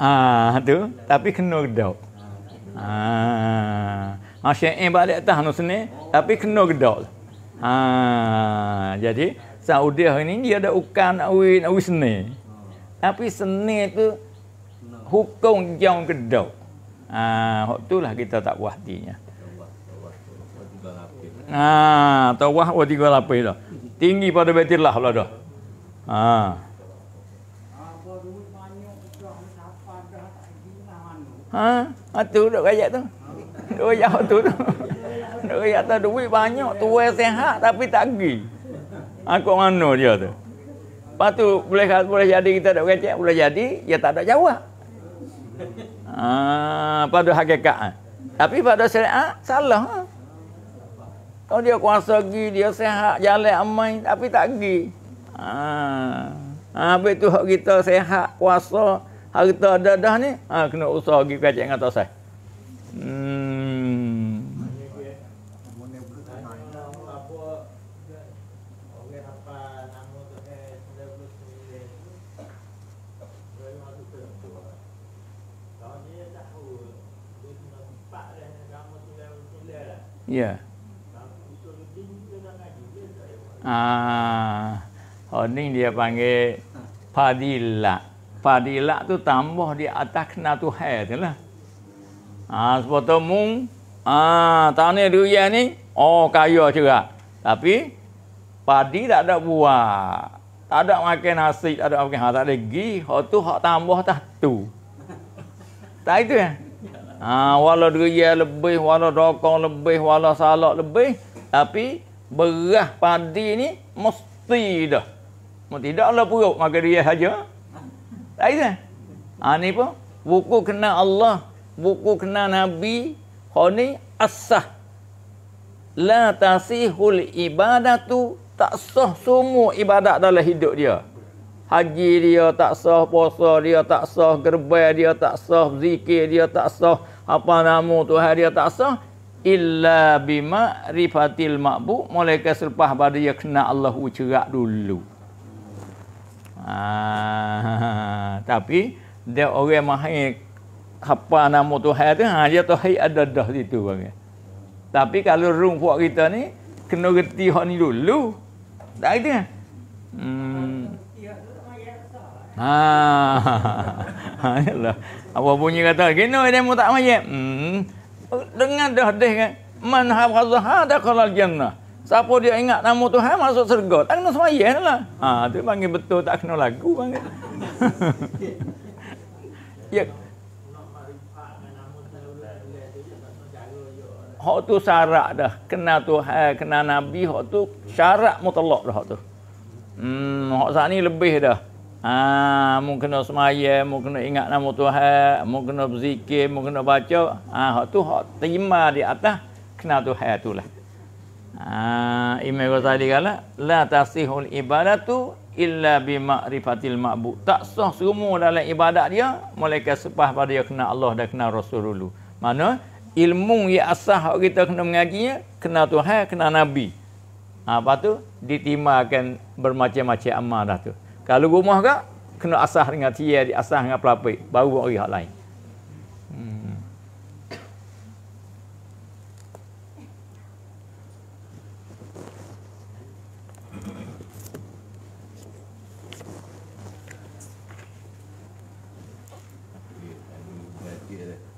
Ah tu tapi kena gedak. Ah masyai eh, balik atas anu sini tapi kena gedak. Ah jadi Saudi hari ini dia ada ukan awin awis nak Tapi seni tu hukum jang gedak. Ah itulah kita tak wahtinya. Ah tawah wa tiga lapis dah. Tinggi pada Baitullah lah dah. Ah Ha, atu ha, duk gayak tu. Duk gayak tu tu. Duk tu duit banyak, tu sehat tapi tak pergi. Aku ha, mana dia tu? patu boleh boleh boleh jadi kita duk gayak, boleh jadi ya tak ada jawab. Ha, pada hakikat. Tapi pada syariat salah. Kalau dia kuasa pergi, dia sehat, jalan amai tapi tak pergi. Ha. Ha, habis tu kita sehat, kuasa, harta dadah ni ha, kena usah pergi kacik dengan tosai Hmm. Ya. Ah. Oh, ini dia panggil fadilah fadilat tu tambah di atas kena Tuhan tu lah. Ha, sepatutnya ha, tahun ni durian ni, oh kaya juga. Tapi, padi tak ada buah. Tak ada makan nasi, tak ada makan ha, tak ada gi. Hak tu, hak tambah tak tu. Tak itu ya? Ha, walau durian lebih, walau dokong lebih, walau salak lebih. Tapi, berah padi ni mesti dah. Mesti tak lah puruk makan durian saja. Tak ada. Ha, ni pun. Buku kena Allah. Buku kena Nabi. Khoni asah. La tasihul ibadatu. Tak sah semua ibadat dalam hidup dia. Haji dia tak sah. Puasa dia tak sah. Gerbai dia tak sah. Zikir dia tak sah. Apa nama hari dia tak sah. Illa bima rifatil makbu. Mulai keselpah pada dia kena Allah ucerak dulu. Ha, tapi dia orang mahir apa nama Tuhan tu, ha, dia Tuhan ada dah situ bang. Ya. Tapi kalau rung puak kita ni, kena reti hak ni dulu. Tak kata kan? Hmm. Ah, ha, ha, ha, ha, Apa bunyi kata, kena dia mau tak mayat. Hmm. Dengar dah deh kan. Man hafazah ha, dah kalal jannah. Siapa dia ingat nama Tuhan masuk surga? Tak kena semayang lah. Ha, tu panggil betul tak kena lagu panggil. ya. Hak tu syarak dah. Kena Tuhan, kena Nabi. Hak tu syarak mutlak dah hak tu. Hmm, hak saat ni lebih dah. Ha, mungkin kena semayang, mungkin kena ingat nama Tuhan, mungkin kena berzikir, mungkin kena baca. Ha, hak tu hak terima di atas kena Tuhan tu lah. Imam ah, Ghazali kata, La tasihul ibadatu illa bima'rifatil ma'bu. Tak sah semua dalam ibadat dia, mereka sepah pada dia kena Allah dan kena Rasul dulu. Mana? Ilmu yang asah kita kena mengajinya, kena Tuhan, kena Nabi. Ha, lepas tu, ditimakan bermacam-macam amal dah tu. Kalau rumah kak, kena asah dengan tiada, asah dengan pelapik. Baru orang lain.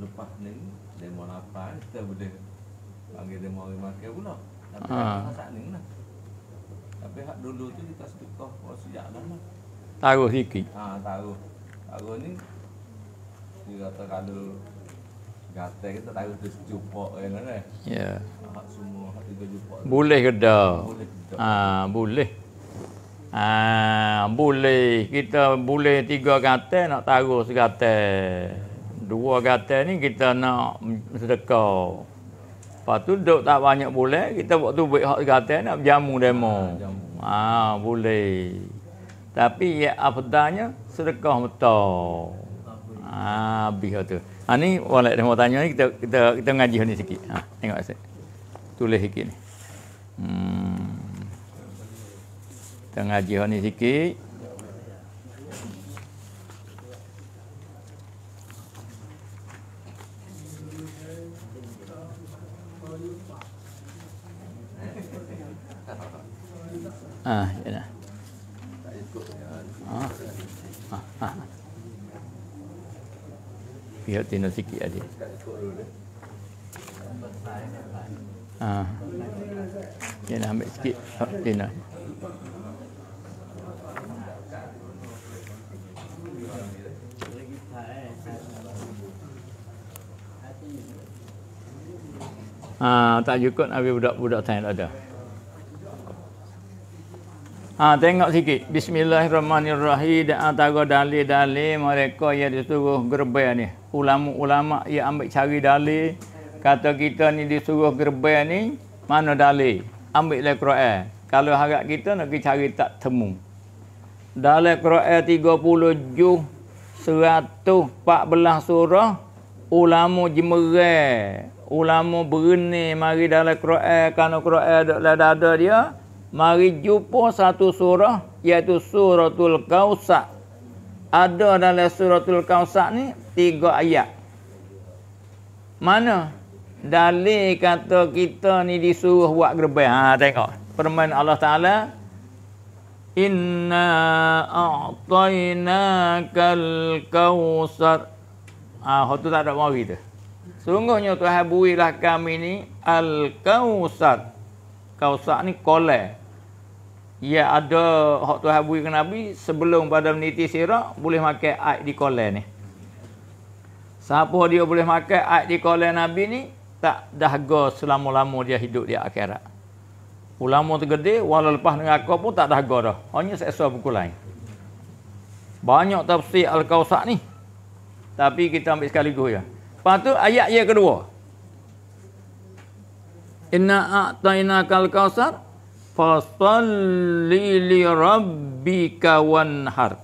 lepas ni demo lapan kita boleh panggil demo lima ke pula. Tapi ha. Tak lah. Tapi hak dulu tu kita sepikoh kalau sejak dah lah. Taruh sikit. Ha, taruh. Taruh ni kita kata kalau gata kita taruh tu sejupok mana? Eh? Ya. Yeah. Ha, hak semua hak tiga jupok. Boleh ke dah? Ha, boleh. Ha, boleh. Ah, boleh. Kita boleh tiga gatai nak taruh segatai dua kata ni kita nak sedekah. Lepas tu duduk tak banyak boleh, kita waktu buat hak kata nak jamu demo. Ah, ha, ha, boleh. Tapi ya afdanya sedekah betul. Ah, ha, habis tu. Ha, ni walaik dah tanya ni, kita, kita, kita ngaji ni sikit. Ha, tengok sikit. Tulis sikit ni. Hmm. Kita ngaji ni sikit. Ha, ya dah. Ha. Biar tina sikit aja. Ah. Ha. Ya dah ambil sikit. Ha, ah, tina. Ha, tak cukup nak budak-budak tanya tak ada. Ha, tengok sikit. Bismillahirrahmanirrahim. Dan ah, antara dalil-dalil mereka yang disuruh gerbel ni. Ulama-ulama yang ambil cari dalil. Kata kita ni disuruh gerbel ni. Mana dalil? Ambil lah Quran. Kalau harap kita nak pergi cari tak temu. Dalil Quran 30 juz. 114 surah. Ulama jemerai. Ulama berani mari dalam Quran. Kerana Quran ada dia. Dia mari jumpa satu surah iaitu suratul kausar ada dalam suratul kausar ni tiga ayat mana dalil kata kita ni disuruh buat gerbang ha tengok permain Allah taala inna a'tainakal kausar ah ha, tu tak ada mari tu sungguhnya Tuhan builah kami ni al kausar kausar ni kolam Ya ada hak tu habui ke Nabi sebelum pada meniti sirak boleh makan air di kolam ni. Siapa dia boleh makan air di kolam Nabi ni tak dah dahga selama-lama dia hidup di akhirat. Ulama tergede wala lepas neraka pun tak dahga dah. Hanya seksa buku lain. Banyak tafsir Al-Kausar ni. Tapi kita ambil sekaligus ya. Lepas tu ayat yang kedua. Inna a'tainakal kausar fasalli li rabbika wanhar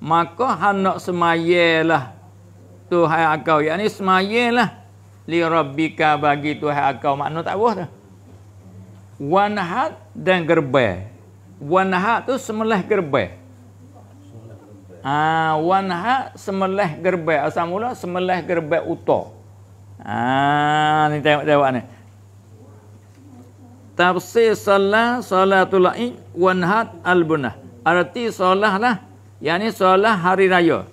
maka hendak semayalah Tuhan akau yakni semayalah li rabbika bagi Tuhan akau makna tak apa dah wanhar dan gerbai wanhar tu semelah gerbai ha, Ah, wanha semelah gerbai asal mula semelah gerbai uto. Ah, ha, ni tengok tengok ni. Tafsir salah salatul a'id wanhat al-bunah. Arti salah lah. Yang ni salah hari raya.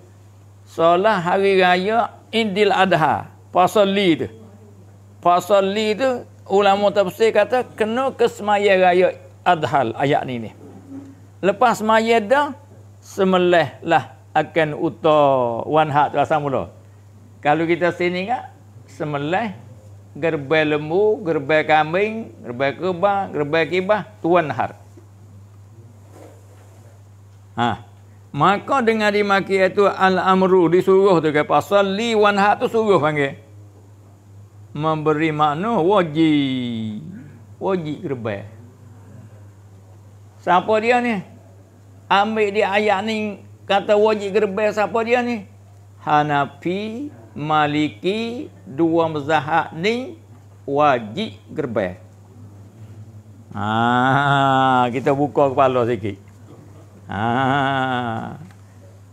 Salah hari raya indil adha. Pasal li tu. Pasal li tu ulama tafsir kata kena ke raya adhal ayat ni ni. Lepas semaya dah semelih lah akan utah wanhat tu asal mula. Kalau kita sini kan semelih gerbai lembu, gerbai kambing, gerbai kebah, gerbai kibah, tuan har. Ha. Maka dengan dimaki itu al-amru disuruh tu ke pasal li wan har tu suruh panggil. Memberi makna wajib. Wajib gerbai. Siapa dia ni? Ambil dia ayat ni kata wajib gerbai siapa dia ni? Hanafi maliki dua mazhab ni wajib gerbe. Ha, kita buka kepala sikit. Ha.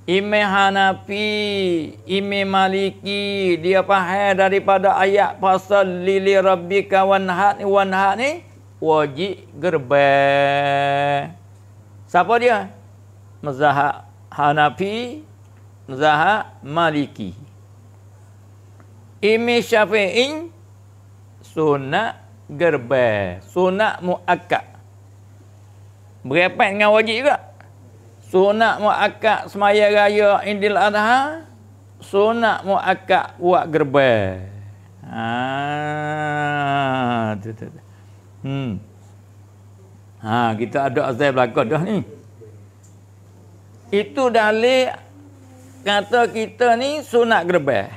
Ime Hanafi, Ime Maliki, dia faham daripada ayat pasal lili rabbika wanhat ni, wanhat ni, wajib gerba. Siapa dia? Mazhab Hanafi, Mazhab Maliki imi syafi'in sunat gerbah sunat muakak. Berapa dengan wajib juga sunat muakkad semaya raya indil adha sunat muakak buat gerbah ha hmm ha kita ada azab belakang dah ni itu dalil kata kita ni sunat gerbah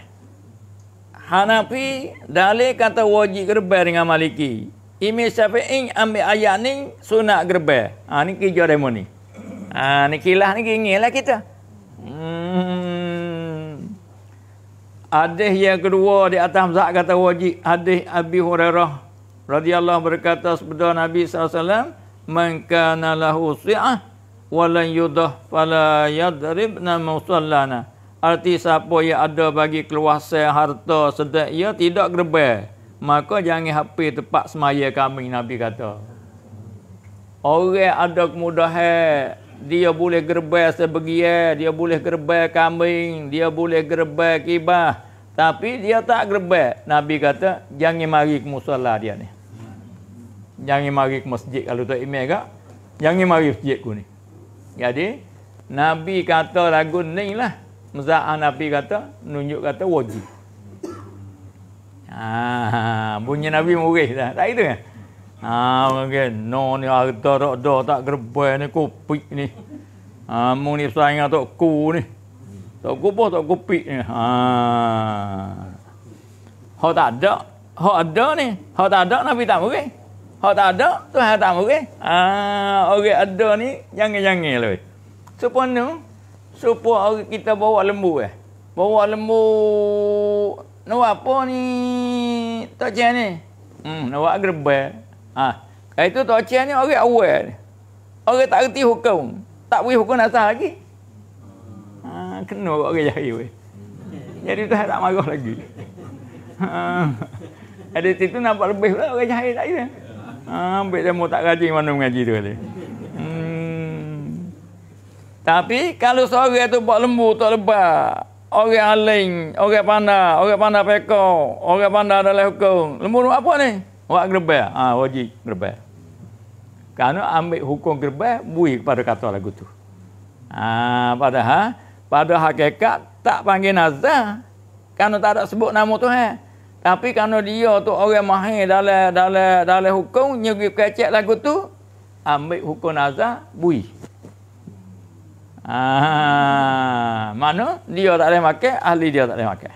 Hanafi dalil kata wajib gerbah dengan Maliki. Imi Syafi'i ambil ayat ni sunat gerbah. Ha ni kerja demo ni. Ha ni kilah ni ingilah kita. Hmm. yang kedua di atas Hamzah kata wajib hadis Abi Hurairah radhiyallahu berkata sebenar Nabi sallallahu alaihi wasallam man kana lahu si'ah wa lan yudah fala yadrib musallana. Arti siapa yang ada bagi keluasan harta sedek ia tidak gerbel. Maka jangan hampir tempat semaya kami, Nabi kata. Orang ada kemudahan, dia boleh gerbel sebegia, dia boleh gerbel kambing, dia boleh gerbel kibah. Tapi dia tak gerbel. Nabi kata, jangan mari ke musola dia ni. Jangan mari ke masjid kalau tak imej kak. Jangan mari masjid ku ni. Jadi, Nabi kata lagu ni lah. Mazhab Nabi kata menunjuk kata wajib. Ha, bunyi Nabi murih dah. Tak itu kan? Ha, mungkin no ni harta ah, tak ada tak gerbai ni kopi ni. Ha, mung ni sayang tak ku ni. Tak ku tak kopi ni. Ha. Ha tak ada. Ha ada ni. Ha tak ada Nabi tak murih. Ha tak ada Tuhan tak murih. Ha, orang ada ni jangan-jangan lah. Sepenuh Sepuluh hari kita bawa lembu eh. Bawa lembu. Nawak apa ni? Tok Cian ni? Hmm, nawak gerbel. Ah, ha. itu Tok Cian ni orang awal. Orang tak erti hukum. Tak beri hukum asal lagi. Ha, kena orang jari weh. Jadi tu tak marah lagi. Ha. Ada situ nampak lebih pula orang jahil tak kira. Ha, ambil dia tak rajin mana mengaji tu kali. Tapi kalau seorang itu buat lembu, tak lebar. Orang aling, orang pandai, orang pandai peko, orang pandai adalah hukum. Lembu apa ni? Buat gerbel. Ha, wajib gerbel. Kerana ambil hukum gerbel, bui kepada kata lagu tu. Ha, padahal, pada hakikat tak panggil nazar. Kerana tak ada sebut nama tu. Eh? Tapi kerana dia tu orang mahir dalam dalam dalam hukum, nyeri kecek lagu tu, ambil hukum nazar, buih. Ha, mana dia tak boleh makan, ahli dia tak boleh makan.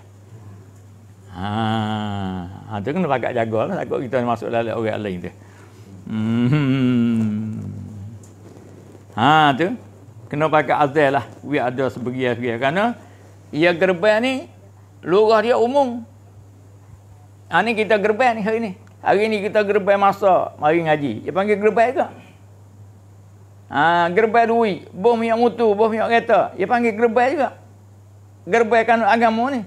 Ha, ah, ah, ha tu kena pakat jaga lah, takut kita masuk dalam orang lain tu. Hmm. Ha tu kena pakat azal lah. We ada sebegian-begian kerana ia gerbang ni lurah dia umum. Ha ni kita gerbang ni hari ni. Hari ni kita gerbang masak, mari ngaji. Dia panggil gerbang ke? Ha, gerbai duit, bom minyak mutu, bom minyak kereta. Dia panggil gerbai juga. Gerbai kan agama ni.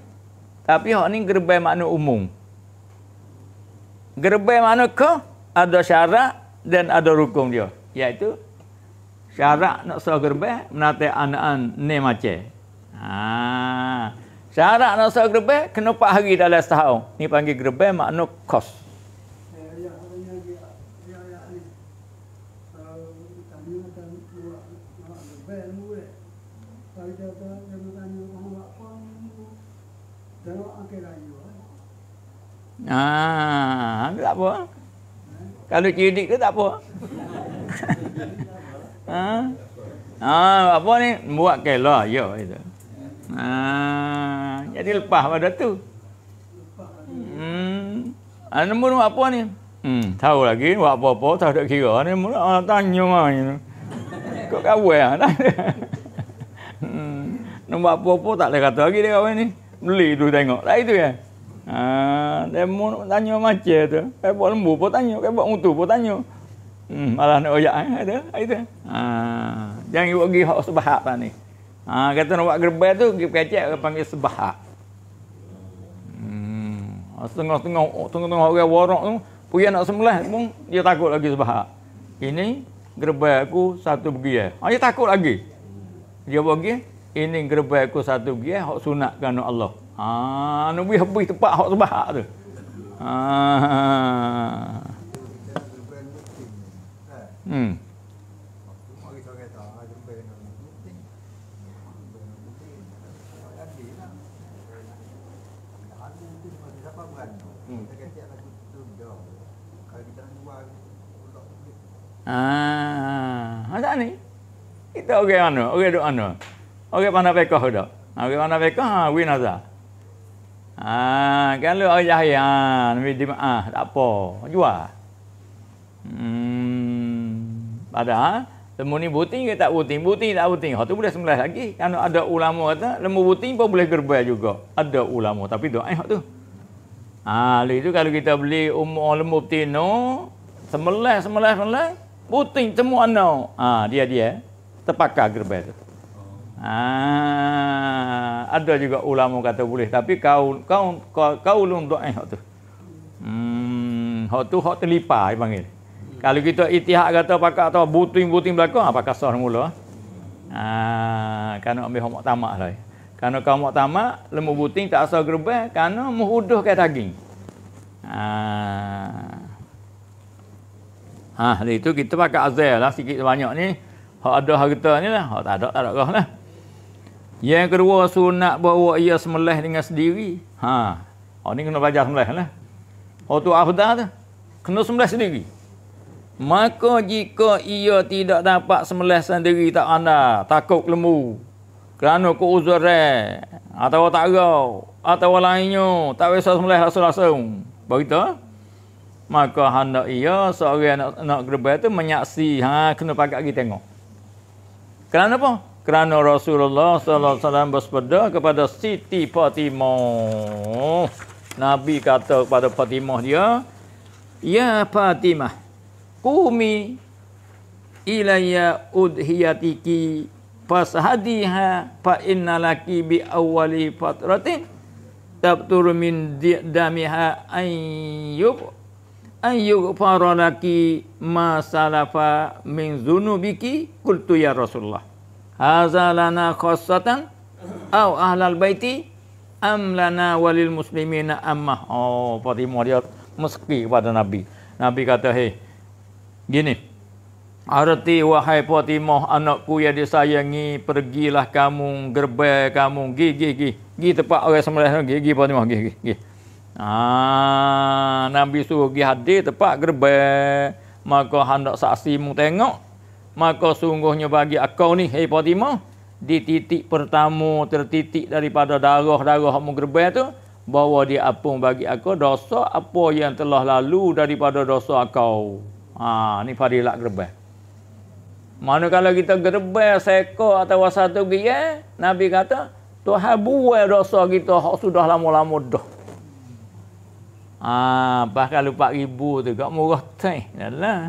Tapi hak ni gerbai makna umum. Gerbai makna ke? Ada syarat dan ada rukun dia. Iaitu syarat nak sah gerbai menatai anak-an ni macam. Ha. Syarat nak sah gerbai kena 4 hari dalam setahun. Ni panggil gerbai makna kos. Ah, ha, itu tak apa. Kalau cerdik tu tak apa. ah. ah, apa ni? Buat kela, ya. Itu. Ah, jadi lepas pada tu. Hmm. Ah, nombor apa ni? Hmm, tahu lagi buat apa-apa, tak ada kira. Ni mula orang tanya mah ni. Kau kawal lah. hmm. Nombor apa-apa tak boleh kata lagi dia kawal ni. Beli tu tengok. lah itu ya. Eh? Ha, dia pun tanya macam tu. Kepok lembu pun tanya. Kepok mutu pun tanya. Hmm, malah nak oyak. Ha, eh, itu. Ha, itu. Ha, jangan ibu pergi hak sebahak lah ni. Ha, kata nak buat gerbaya tu, pergi kacik, dia panggil sebahak. Hmm, setengah-setengah, setengah-setengah orang warak tu, pergi nak sembelah pun, dia takut lagi sebahak. Ini gerbaya aku satu pergi. Ya. Ha, dia takut lagi. Dia pergi, ini gerbaya aku satu pergi. Ya, hak sunatkan Allah. Ah, ha, Nabi habis tempat hak sebahak tu. Ah, Hmm. Ah, macam ha. ni. Kita orang okay, anu, orang okay, duk anu. Orang okay, pandai pekah dak. Orang okay, pandai pekoh, ha, win azar. Ha, kan lu ayah ya, Nabi dia ah, tak apa, jual. Hmm, ada ah. Lembu ni buting ke tak buting? Buting tak buting. Ha tu boleh sembelih lagi. Kan ada ulama kata lemu buting pun boleh gerbai juga. Ada ulama tapi doa ai tu. Ha ah, lu itu kalau kita beli umur buting no sembelih sembelih sembelih buting temu anak. Ha dia dia eh, terpakai gerbai tu. Ah, ada juga ulama kata boleh tapi kau kau kau ulung doa eh, hak tu. Hmm, hak tu hak terlipa panggil. Kalau kita itihad kata pakak atau buting-buting belakang apa kasar semula. Ah, kan ambil hak tamak lah. Eh. Karena kau mak tamak, lembu buting tak asal gerban karena muhuduh kayak daging. Ah. Ha, ah, itu kita pakai azal lah sikit banyak ni. Hak ada harta ni lah, hak tak ada tak ada lah. Yang kedua nak bawa ia semelih dengan sendiri. Ha. Oh ni kena belajar semelih lah. Oh tu afdal ah, tu. Kena semelih sendiri. Maka jika ia tidak dapat semelih sendiri tak anda takut lembu. Kerana keuzuran atau tak rau atau lainnya tak bisa semelih langsung-langsung. Berita ha? maka anda ia seorang anak nak gerbah tu menyaksi ha kena pakai lagi tengok kerana apa kerana Rasulullah sallallahu alaihi wasallam bersepeda kepada Siti Fatimah. Nabi kata kepada Fatimah dia, "Ya Fatimah, kumi ilayya udhiyatiki fasahadiha fa innalaki bi awwali fatratin tabtur min damiha ayyub ayyub faralaki masalafa salafa min zunubiki qultu ya Rasulullah." Haza hazalana khassatan au ahlal baiti am lana walil muslimina ammah. oh Fatimah dia meski pada Nabi Nabi kata hei gini arti wahai Fatimah anakku yang disayangi pergilah kamu gerbai kamu gi gi gi gi tempat orang sembelih gi gi Fatimah gi gi gi ah Nabi suruh gi hadir tempat gerbai maka hendak saksi mu tengok maka sungguhnya bagi akau ni hei Fatimah di titik pertama tertitik daripada darah-darah hamu gerbel tu bahawa dia apung bagi aku dosa apa yang telah lalu daripada dosa akau. ha ni fadilat gerbel mana kalau kita gerbel seko atau satu gie eh, nabi kata Tuhan buai dosa kita hak sudah lama-lama dah ah ha, bahkan 4000 tu gak murah teh dah lah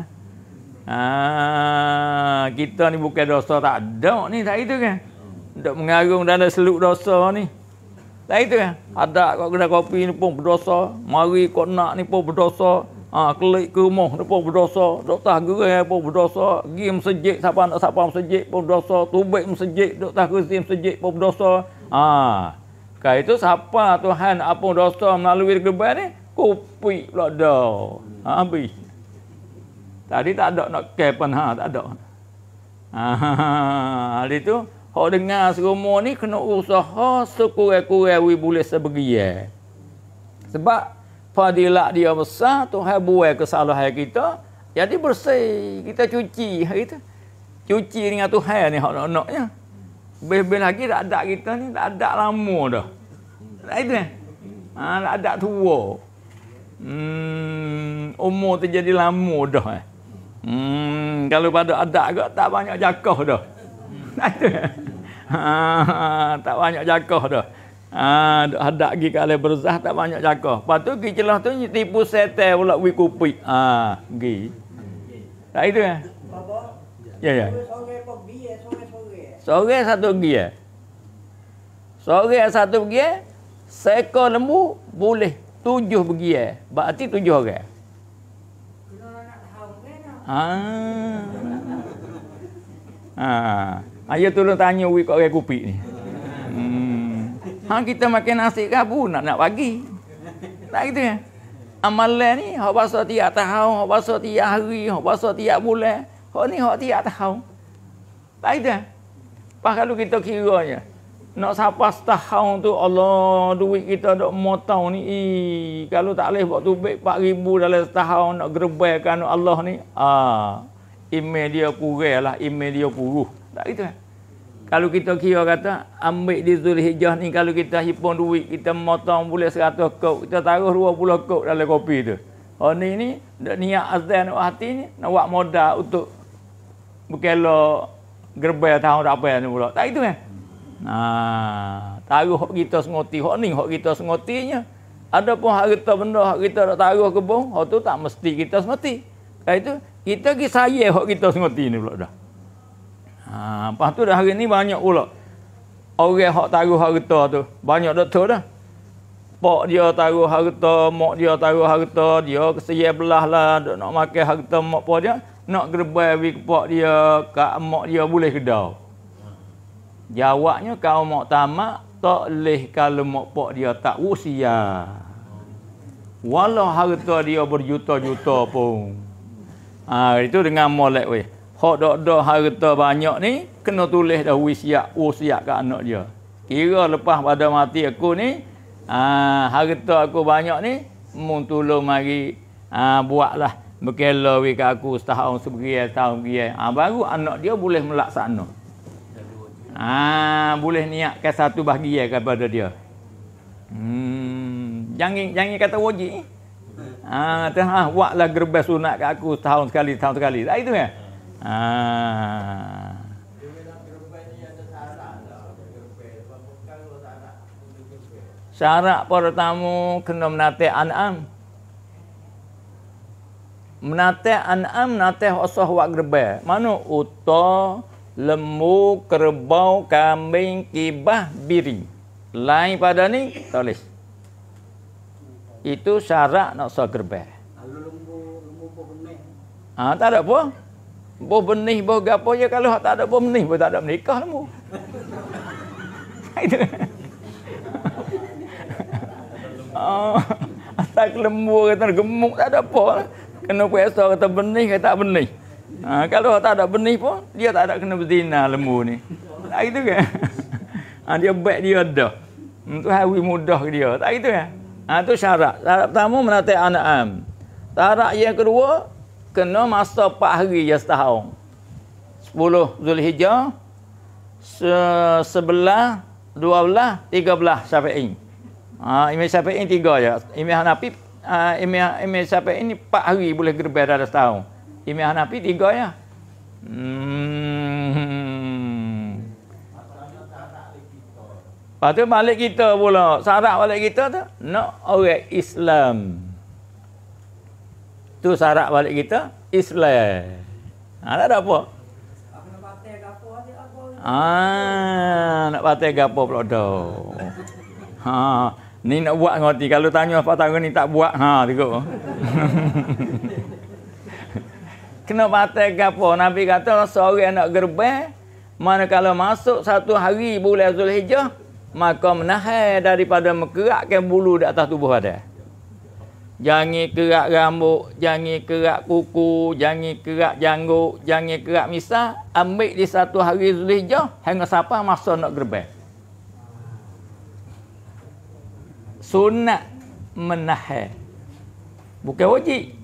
Ha, kita ni bukan dosa tak ada ni tak itu kan. Tak mengarung dalam seluk dosa ni. Tak itu kan. Ada kat kena kopi ni pun berdosa, mari kat nak ni pun berdosa. Ha, kelik ke rumah ni pun berdosa, doktor gerai pun berdosa, pergi masjid siapa nak siapa masjid pun berdosa, tubik masjid, doktor kerusi masjid pun berdosa. Ha. Kalau itu siapa Tuhan apa dosa melalui kebaikan ni? Kopi pula dah. Ha, habis. Tadi tak ada nak care pun kan? ha, tak ada. Ha, ha, ha, hari tu hok dengar serumo ni kena usaha sekurang-kurang we boleh sebegi Sebab fadilah dia besar Tuhan buai kesalahan kita, jadi bersih kita cuci hari tu. Cuci dengan Tuhan ni hok nak-naknya. Bebel lagi tak ada kita ni tak ada lama dah. Tak itu Ha, tak ada tua. Hmm, umur tu jadi lama dah. Eh. Hmm, kalau pada adat kot tak banyak jakoh dah. Ha, tak banyak jakoh dah. Ah, ha, adat gi kalau berzah tak banyak jakoh. Patu gi celah tu tipu setan pula wi kupi. Ah, ha, gi. Tak itu eh. Ya ya. Sore satu gi eh. Sore satu gi eh. Seekor lembu boleh tujuh pergi eh. Berarti tujuh orang. Ah. Ah. Ayah tolong tanya wui kat orang kupik ni. Hmm. Ha kita makan nasi kabu, apa nak nak bagi. Tak gitu ya. Amalan ni hok baso tiap tahun, hok baso tiap hari, hok baso tiap bulan. Hok ni hok tiap tahun. Tak gitu. Ya? Pas kalau kita kiranya, nak sapa setahun tu Allah duit kita dok motau ni. I, kalau tak leh buat tubik 4000 dalam setahun nak gerbaikan Allah ni. Ah. Email dia lah email dia puruh. Tak gitu kan? Kalau kita kira kata ambil di Zulhijjah ni kalau kita hipon duit kita motau boleh 100 kok, kita taruh 20 kok dalam kopi tu. Oh ni ni niat azan hati ni nak buat modal untuk bukan lo gerbai tahun apa yang ni pula. Tak gitu kan? Ha, taruh hak kita sengoti hak ni, hak kita sengotinya. Ada pun kita benda hak kita nak taruh ke bom, hak tu tak mesti kita sengoti. Kalau itu kita ki saya hak kita sengoti ni pula dah. Ha, lepas tu dah hari ni banyak pula orang hak taruh harta tu, banyak dah tu dah. Pak dia taruh harta, mak dia taruh harta, dia kesian belah lah nak makan harta mak pak dia, nak gerbai bagi pak dia, kak mak dia boleh kedau. Jawabnya kau mok tamak tak leh kalau mok pok dia tak usia. Walau harta dia berjuta-juta pun. Ha, itu dengan molek weh. Hak dok dok harta banyak ni kena tulis dah usia usia ke anak dia. Kira lepas pada mati aku ni ha, harta aku banyak ni mun tolong mari ha, buatlah bekela weh ke aku setahun sebagian tahun sebagian. Ha, baru anak dia boleh melaksanakan ha, boleh niatkan satu bahagian kepada dia. Hmm, jangan jangan kata wajib. Ha, tuh, ha, buatlah gerbes sunat ke aku tahun sekali, tahun sekali. Tak itu ya? Ha. Syarat pertama kena menatih an'am. Menatih an'am, menatih usah wak gerbe. Mana utah, lembu, kerbau, kambing, kibah, biri. Lain pada ni, tulis. Itu syarat nak sah gerbah. Kalau Ha, tak ada apa. boh benih, boh gapo je. Kalau tak ada boh benih, boh tak ada menikah lembu. Itu. oh. Tak lembu kata gemuk tak ada apa. Kena puasa kata benih kata benih. Ha, kalau tak ada benih pun, dia tak ada kena berzina lembu ni. Tak gitu kan? Ha, dia baik dia dah. Itu hmm, hari mudah ke dia. Tak gitu kan? Ha, itu syarat. Syarat pertama menatai anak am. Syarat yang kedua, kena masa 4 hari je setahun. 10 Zulhijjah, belah, tiga belah Syafi'in. Ha, Imej Syafi'in 3 je. Imej Hanafi, uh, Imej sampai ini Pak hari boleh gerbera dalam setahun. Imam Hanafi tiga ya. Hmm. Lepas tu balik kita pula. Sarak balik kita tu. No orang Islam. Tu sarak balik kita. Islam. Ha, tak ada apa. Ah, nak patah ha, gapo pula dah. Ha, ni nak buat ngerti kalau tanya apa tanya ni tak buat. Ha, tengok. kena batal ke apa. Nabi kata seorang nak gerbang mana kalau masuk satu hari bulan Zulhijjah maka menahan daripada mengerakkan bulu di atas tubuh ada. Jangan kerak rambut, jangan kerak kuku, jangan kerak janggut, jangan kerak misa, Ambil di satu hari Zulhijjah hingga siapa masuk nak gerbang. Sunnah menahan. Bukan wajib.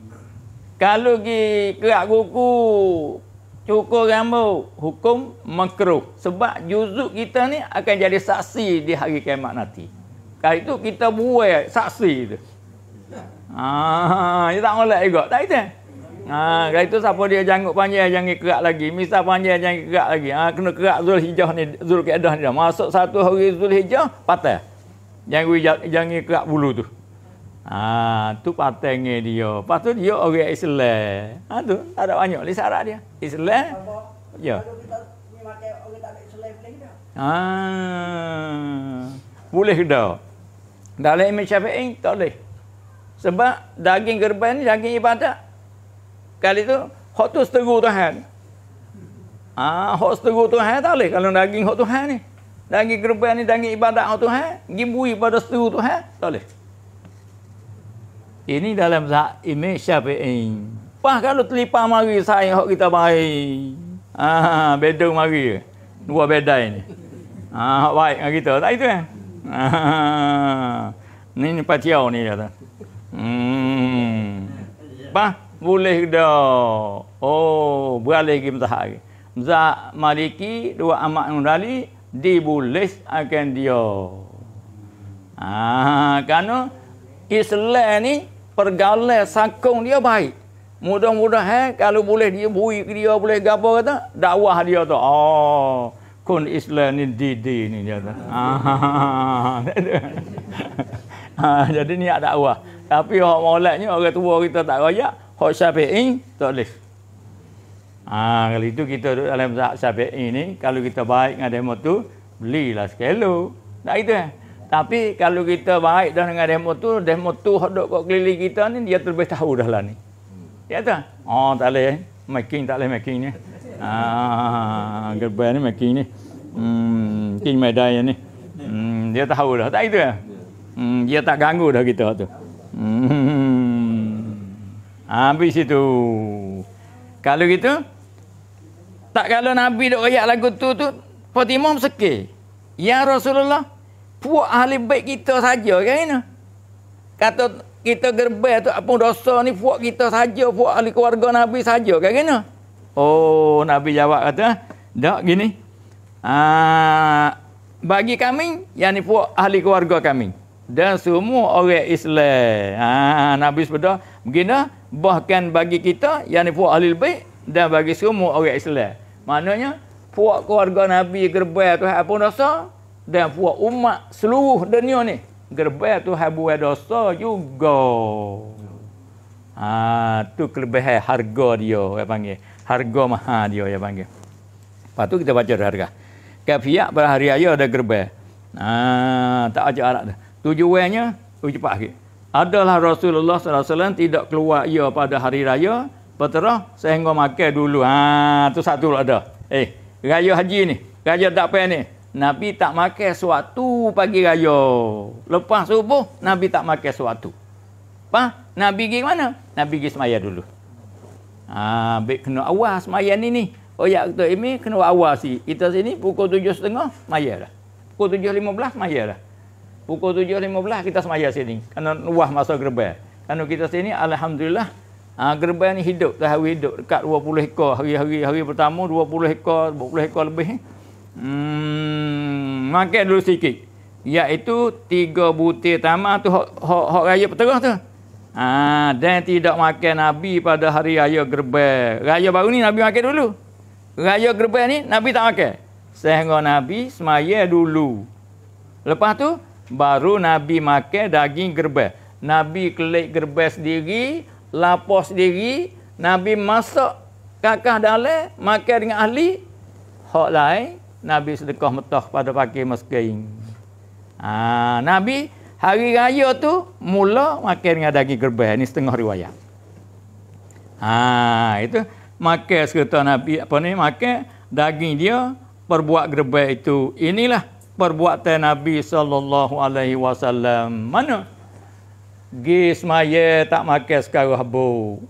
Kalau pergi kerak kuku, cukur rambut, hukum makruh. Sebab juzuk kita ni akan jadi saksi di hari kiamat nanti. Kali itu kita buai saksi itu. Ah, ha, dia tak boleh juga. Tak itu. Ah, kali itu siapa dia janggut panjang, jangan kerak lagi. Misal panjang, jangan kerak lagi. Ah, kena kerak Zul hijah ni, Zul Kedah ni dah. Masuk satu hari Zul hijah patah. Jangan, jangan kerak bulu tu. Ah, tu pateng dia. Lepas dia orang Islam. Ha tu, tak ada banyak lagi syarat dia. Islam. Ya. Yeah. Ah, boleh dah. Dalam Imam Syafi'i tak boleh. Sebab daging gerban ni daging ibadat. Kali tu hak teguh seteru Tuhan. Ah, hak teguh Tuhan tak boleh kalau daging hak Tuhan ni. Daging gerban ni daging ibadat hak Tuhan, gibui pada seteru Tuhan, tak boleh. Ini dalam sa ime syafi'i. Pah kalau terlipah mari saya hok kita mari. Ah ha, beda mari. Dua beda ini. Ha hok baik dengan kita. Tak itu kan? Ha. ha. ni patiau ni dia Hmm. Pah boleh dah. Oh, boleh ke mazhab. Mazhab Maliki dua amak nurali diboleh akan dia. Ah, kerana Islam ni pergala sakung dia baik. Mudah-mudahan eh, kalau boleh dia bui dia boleh gapo kata dakwah dia tu. Oh, kun Islam ni didi ni dia tu. Ha, jadi niat dakwah. Tapi hak molatnya orang tua kita tak royak, hak Syafi'i tak leh. Ha, kalau itu kita duduk dalam Syafi'i ni, kalau kita baik dengan demo tu, belilah sekelo. Tak itu eh? Tapi kalau kita baik dah dengan demo tu, demo tu hodok kat keliling kita ni dia terlebih tahu dah lah ni. Ya tu. Oh, tak leh. Eh. Making tak leh making ni. Ah, gerbang ni making ni. Hmm, king medai ni. Hmm, dia tahu dah. Tak itu ya. Hmm, dia tak ganggu dah kita tu. Hmm. Habis itu. Kalau gitu tak kalau Nabi dok ayat lagu tu tu Fatimah sekir. Ya Rasulullah, puak ahli baik kita saja kan ini. Kata kita gerbel tu apa dosa ni puak kita saja, puak ahli keluarga Nabi saja kan ini. Oh, Nabi jawab kata, tak gini. Ah, bagi kami yang ni puak ahli keluarga kami dan semua orang Islam. Ah, Nabi sepeda begina bahkan bagi kita yang ni puak ahli baik dan bagi semua orang Islam. Maknanya puak keluarga Nabi gerbel tu apa dosa, dan buat umat seluruh dunia ni gerbai Tuhan buat dosa juga ha, tu kelebihan harga dia yang panggil harga maha dia yang panggil lepas tu kita baca harga kafiat pada hari raya ada gerbai ha, tak ajak arak tu tujuannya tu cepat sikit adalah Rasulullah SAW tidak keluar ia pada hari raya Petera sehingga makan dulu ha, tu satu ada eh raya haji ni raya tak payah ni Nabi tak makan suatu pagi raya. Lepas subuh, Nabi tak makan suatu. Pa? Nabi pergi mana? Nabi pergi semaya dulu. Haa, baik kena awal semaya ni ni. Oh ya, kata ini kena awal si. Kita sini pukul tujuh setengah, maya dah. Pukul tujuh lima belas, maya dah. Pukul tujuh lima belas, kita semaya sini. Kena luah masa gerbaya. Kena kita sini, Alhamdulillah, ha, gerbaya ni hidup. Tahu hidup dekat dua puluh ekor. Hari-hari pertama, dua puluh ekor, dua puluh ekor lebih. Hmm, makan dulu sikit. Iaitu tiga butir tamar tu hok hok hok raya petera tu. Ha, dan tidak makan Nabi pada hari raya gerbel. Raya baru ni Nabi makan dulu. Raya gerbel ni Nabi tak makan. Sehingga Nabi semaya dulu. Lepas tu baru Nabi makan daging gerbel. Nabi kelik gerbel sendiri, lapos sendiri, Nabi masak kakah dalam, makan dengan ahli. Hok lain Nabi sedekah metah pada pakai meskain. Ha, Nabi hari raya tu mula makan dengan daging gerbah. Ini setengah riwayat. Ha, itu makan serta Nabi apa ni makan daging dia perbuat gerbah itu. Inilah perbuatan Nabi sallallahu alaihi wasallam. Mana? Gi semaya tak makan sekarang habuk.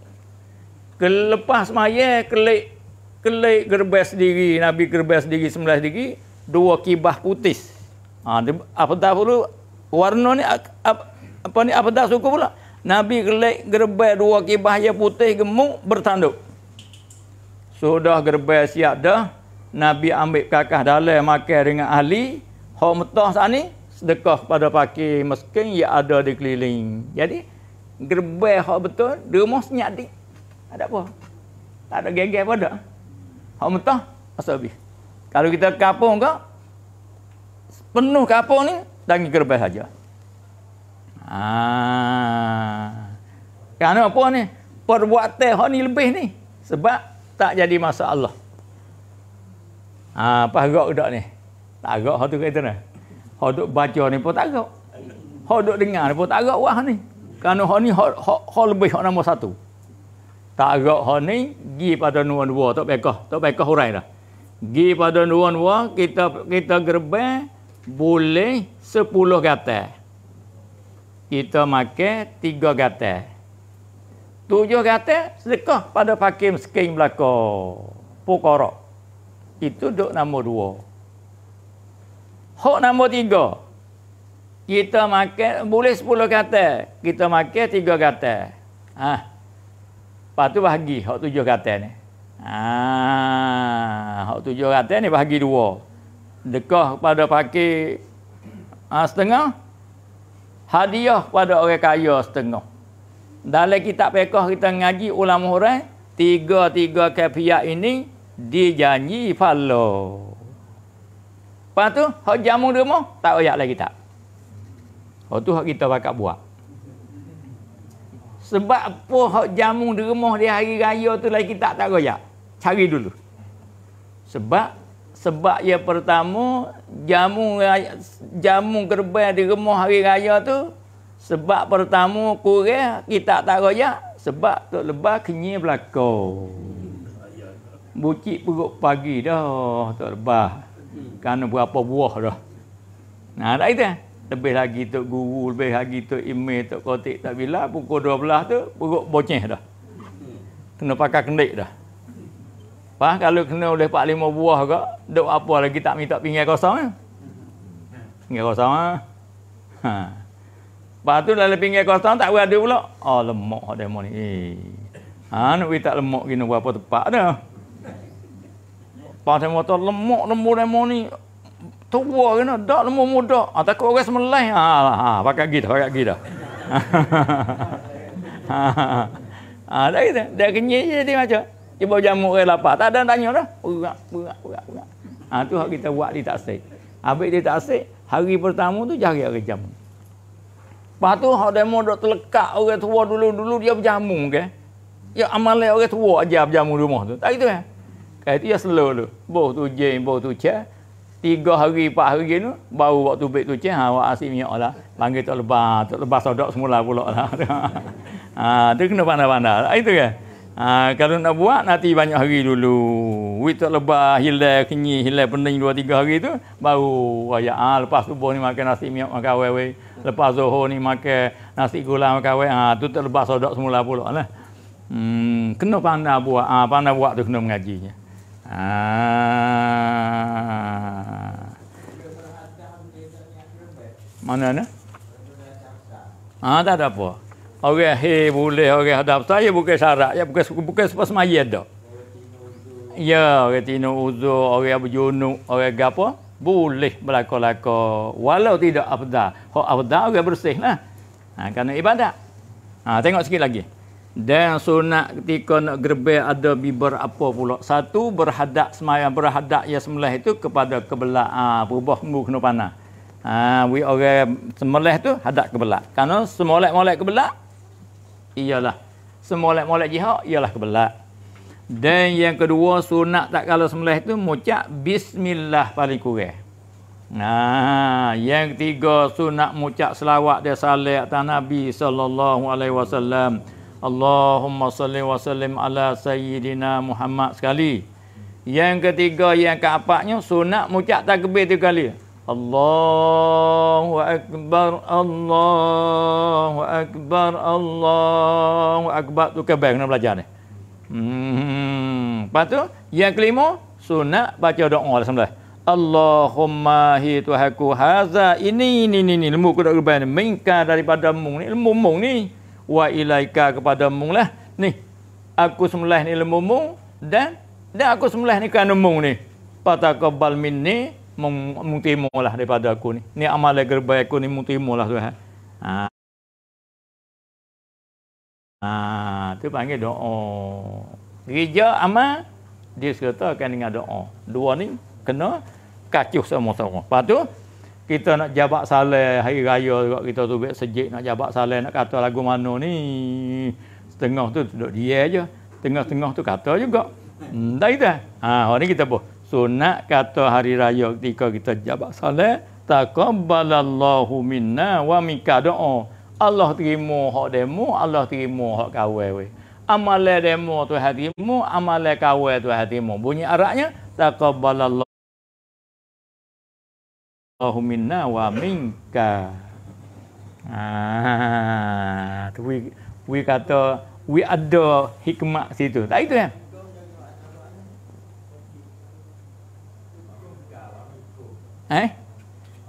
Kelepas semaya kelik kelik gerbes diri nabi gerbes diri sembelah diri dua kibah putis. ha apa dah dulu warna ni apa, apa ni apa dah suku pula nabi kelik gerbes dua kibah ya putih gemuk bertanduk sudah gerbes siap dah nabi ambil kakah dalam makan dengan ahli hok metah sani sedekah pada pakai meskin yang ada di keliling. Jadi, gerbai hak betul, dia mahu senyak di. Tak ada apa. Tak ada geger pada. Hak mentah, asal lebih. Kalau kita kapur ke, penuh kapur ni, daging kerbai saja. Ah. Kerana apa ni? Perbuatan hak ni lebih ni. Sebab tak jadi masalah. Allah. Ha, apa agak tak ni? Tak agak hak tu kata ni. Hak duk baca ni pun tak agak. Hak duk dengar ni pun tak agak wah ni. Kerana hak ni hak lebih hak nombor satu tak agak hari ni gi pada nuan-nuan tak bekah tak bekah orang dah gi pada nuan-nuan kita kita gerbang boleh sepuluh gata kita makan tiga gata tujuh gata sedekah pada fakir miskin belaka pokoro itu duk nama dua hok nama tiga kita makan boleh sepuluh gata kita makan tiga gata ha ah. Lepas tu bahagi hak tujuh kata ni. Ah, hak tujuh kata ni bahagi dua. Dekah pada pakai ah, setengah. Hadiah pada orang kaya setengah. Dalam kitab pekah kita ngaji ulama orang. Tiga-tiga kafiat ini dijanji falo. Lepas tu, hak jamu dia mau, tak payah lagi tak. Hak tu hak kita bakal buat. Sebab apa hak jamu dermah di hari raya tu lagi tak tak royak. Cari dulu. Sebab sebab ya pertama jamu jamu gerbai di rumah hari raya tu sebab pertama kurang kita tak royak sebab tu lebah kenyir belako. Bucik perut pagi dah tok lebah. Kan berapa buah dah. Nah, tak itu lebih lagi tok guru lebih lagi tok email tok kotik tak bila pukul 12 tu perut boceh dah kena pakai kendik dah Faham? Kalau kena oleh Pak 5 buah ke, duk apa lagi tak minta pinggir kosong eh? Pinggir kosong eh? Ha. Lepas tu dalam pinggir kosong tak berada pula. Oh lemak dia mau ni. Eh. Ha, nak tak lemak kena berapa tepat dah. Lepas tu motor lemak lembu dia mau ni tua kena dak lemu muda ha, takut orang semelai ha, ha, pakai gitu pakai gitu ha, ha, dah kata dah kenyir je macam dia jamu orang lapar tak ada tanya dah berak berak berak berak ha, tu hak kita buat dia tak asyik habis dia tak asyik hari pertama tu jari hari jamu lepas tu hak demo dok terlekat orang tua dulu-dulu dia berjamu ke okay? Ya amal orang tua ajar berjamu rumah tu. Tak gitu kan? Eh? Kan itu ya slow tu. Boh tu jeng, boh tu cek. Tiga hari, empat hari tu, baru waktu baik tu cek, ha, awak ha, asyik minyak lah. Panggil tak lebar, tak lebar sodok semula pulak lah. ha, tu kena pandai-pandai. Lah. Itu kan? Ha, kalau nak buat, nanti banyak hari dulu. Wih tak lebar, hilai kenyi, hilai pening dua tiga hari tu, baru ayak. Ha, lepas subuh ni makan nasi minyak makan awal weh. Lepas zuhur ni makan nasi gula makan awal. Ha, tu tak lebar sodok semula pulak lah. Hmm, kena pandai buat. Ha, pandai buat tu kena mengajinya. Ah. Mana ni? Ah, ha, tak ada apa. Orang okay, hey, boleh, orang okay, daftar, ya bukan syarat, ya bukan, bukan sepas semayat dah. Ya, orang tinu uzur, orang berjunuk, orang apa, boleh berlaku-laku. Walau tidak abda. Kalau abda, orang bersih lah. Ha, ah, kerana ibadat. Ha, tengok sikit lagi. Dan sunat ketika nak gerbe ada biber apa pula. Satu, berhadap semayang, berhadap ya semula itu kepada kebelah, ha, berubah, kena panah. Ha, we orang semoleh tu hadap ke belak. Karena semolek-molek ke belak ialah semolek-molek jihad iyalah ke belak. Dan yang kedua sunat tak kalau semoleh tu mucak bismillah paling kurang. Nah, ha, yang ketiga sunat mucak selawat dia salat atas Nabi sallallahu Allahumma salli wa sallim ala sayyidina Muhammad sekali. Yang ketiga yang keempatnya sunat mucak takbir tiga kali. الله akbar, الله akbar, الله akbar. tu kebang nak belajar ni hmm. lepas tu yang kelima sunat baca doa lah sebelah Allahumma hi aku haza ini ini ini, ini. ilmu ku tak kebang ni daripada mung ni ilmu mung ni wa ilaika kepada mung lah ni aku sembelah ni ilmu mung dan dan aku sembelah ni kerana mung ni patakobal minni mengutimulah daripada aku ni. Ni amal yang terbaik aku ni mengutimulah tu. Ha. Ha. ha. Tu panggil doa. Gereja amal, dia serta akan dengan doa. Dua ni kena kacuh semua sama. Lepas tu, kita nak jabat salai hari raya juga kita tu baik sejik nak jabat salai nak kata lagu mana ni. Setengah tu duduk dia je. Tengah-tengah tu kata juga. Hmm, dah itu. Ha, hari ni kita pun sunat kata hari raya ketika kita jabat salat taqabbalallahu minna wa minka doa Allah terima hak demo Allah terima hak kawe we amale demo tu hatimu amale kawe tu hatimu bunyi araknya taqabbalallahu minna wa minka ah tu we, kata we ada hikmah situ tak itu kan ya? Eh?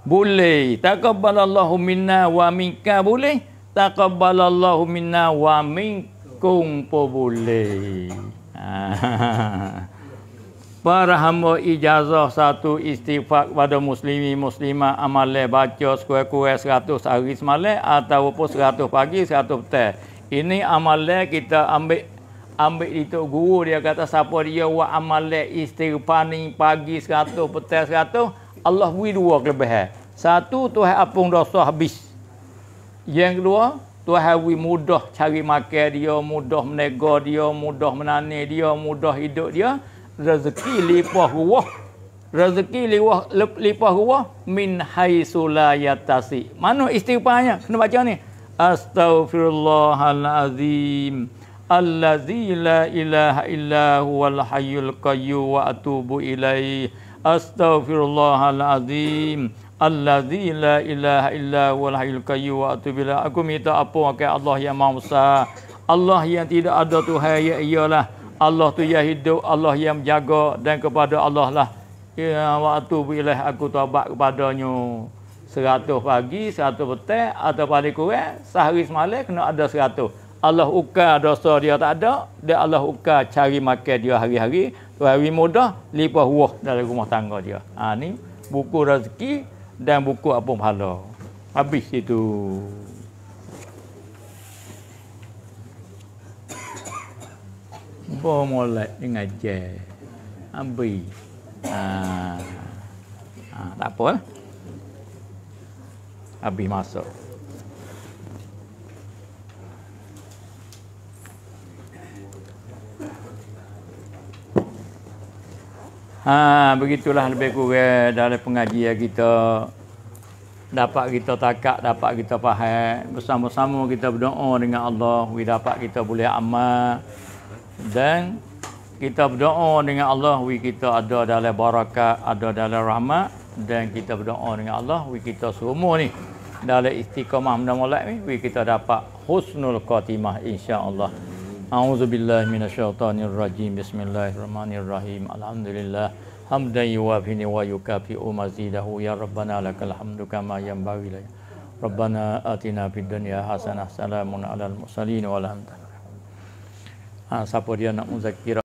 Boleh. Taqabbalallahu minna wa minka boleh. Taqabbalallahu minna wa minkum pun boleh. Para hamba ijazah satu istighfar pada muslimi muslimah amalai baca sekuai-kuai seratus hari atau ataupun seratus pagi, seratus petang. Ini amalai kita ambil ambil itu guru dia kata siapa dia buat amalai istighfar ni pagi seratus petang seratus Allah beri dua kelebihan. Satu, Tuhan apung dosa habis. Yang kedua, Tuhan beri mudah cari makan dia, mudah menego dia, mudah menani dia, mudah hidup dia. Rezeki lipah ruah. Rezeki lipah, lipah ruah min hai sulayatasi. Mana istighfarnya? Kena baca ni. Astaghfirullahalazim. Allazi la ilaha illa huwal hayyul qayyum wa atubu ilaihi. Astaghfirullahalazim Allazi la ilaha illa wal hayyul qayyum wa atubu ilaihi. Aku minta ampun kepada Allah yang Maha Esa. Allah yang tidak ada Tuhan ya ialah Allah tu yang hidup, Allah yang menjaga dan kepada Allah lah. Ya wa atubu ilaihi aku taubat kepadanya. Seratus pagi, seratus petang atau paling kurang sehari semalam kena ada seratus. Allah ukar dosa dia tak ada dan Allah ukar cari makan dia hari-hari tu hari mudah lipah huah dari rumah tangga dia ha, ni buku rezeki dan buku apa pahala habis itu mulai dengan je habis ha. ha, tak apa eh? habis masuk Ha, begitulah lebih kurang dari pengajian kita. Dapat kita takak, dapat kita faham. Bersama-sama kita berdoa dengan Allah. We dapat kita boleh amal. Dan kita berdoa dengan Allah. We kita ada dalam barakat, ada dalam rahmat. Dan kita berdoa dengan Allah. We kita semua ni. Dalam istiqamah mudah-mudahan ni. We kita dapat husnul khatimah insyaAllah. Allah. A'udzu billahi minasyaitonir rajim. Bismillahirrahmanirrahim. Alhamdulillah. Hamdan yuwafi wa yukafi mazidahu ya rabbana lakal hamdu kama yanbaghi lak. Rabbana atina fid dunya hasanah salamun alal mursalin walhamdulillah. Ah siapa dia nak muzakirah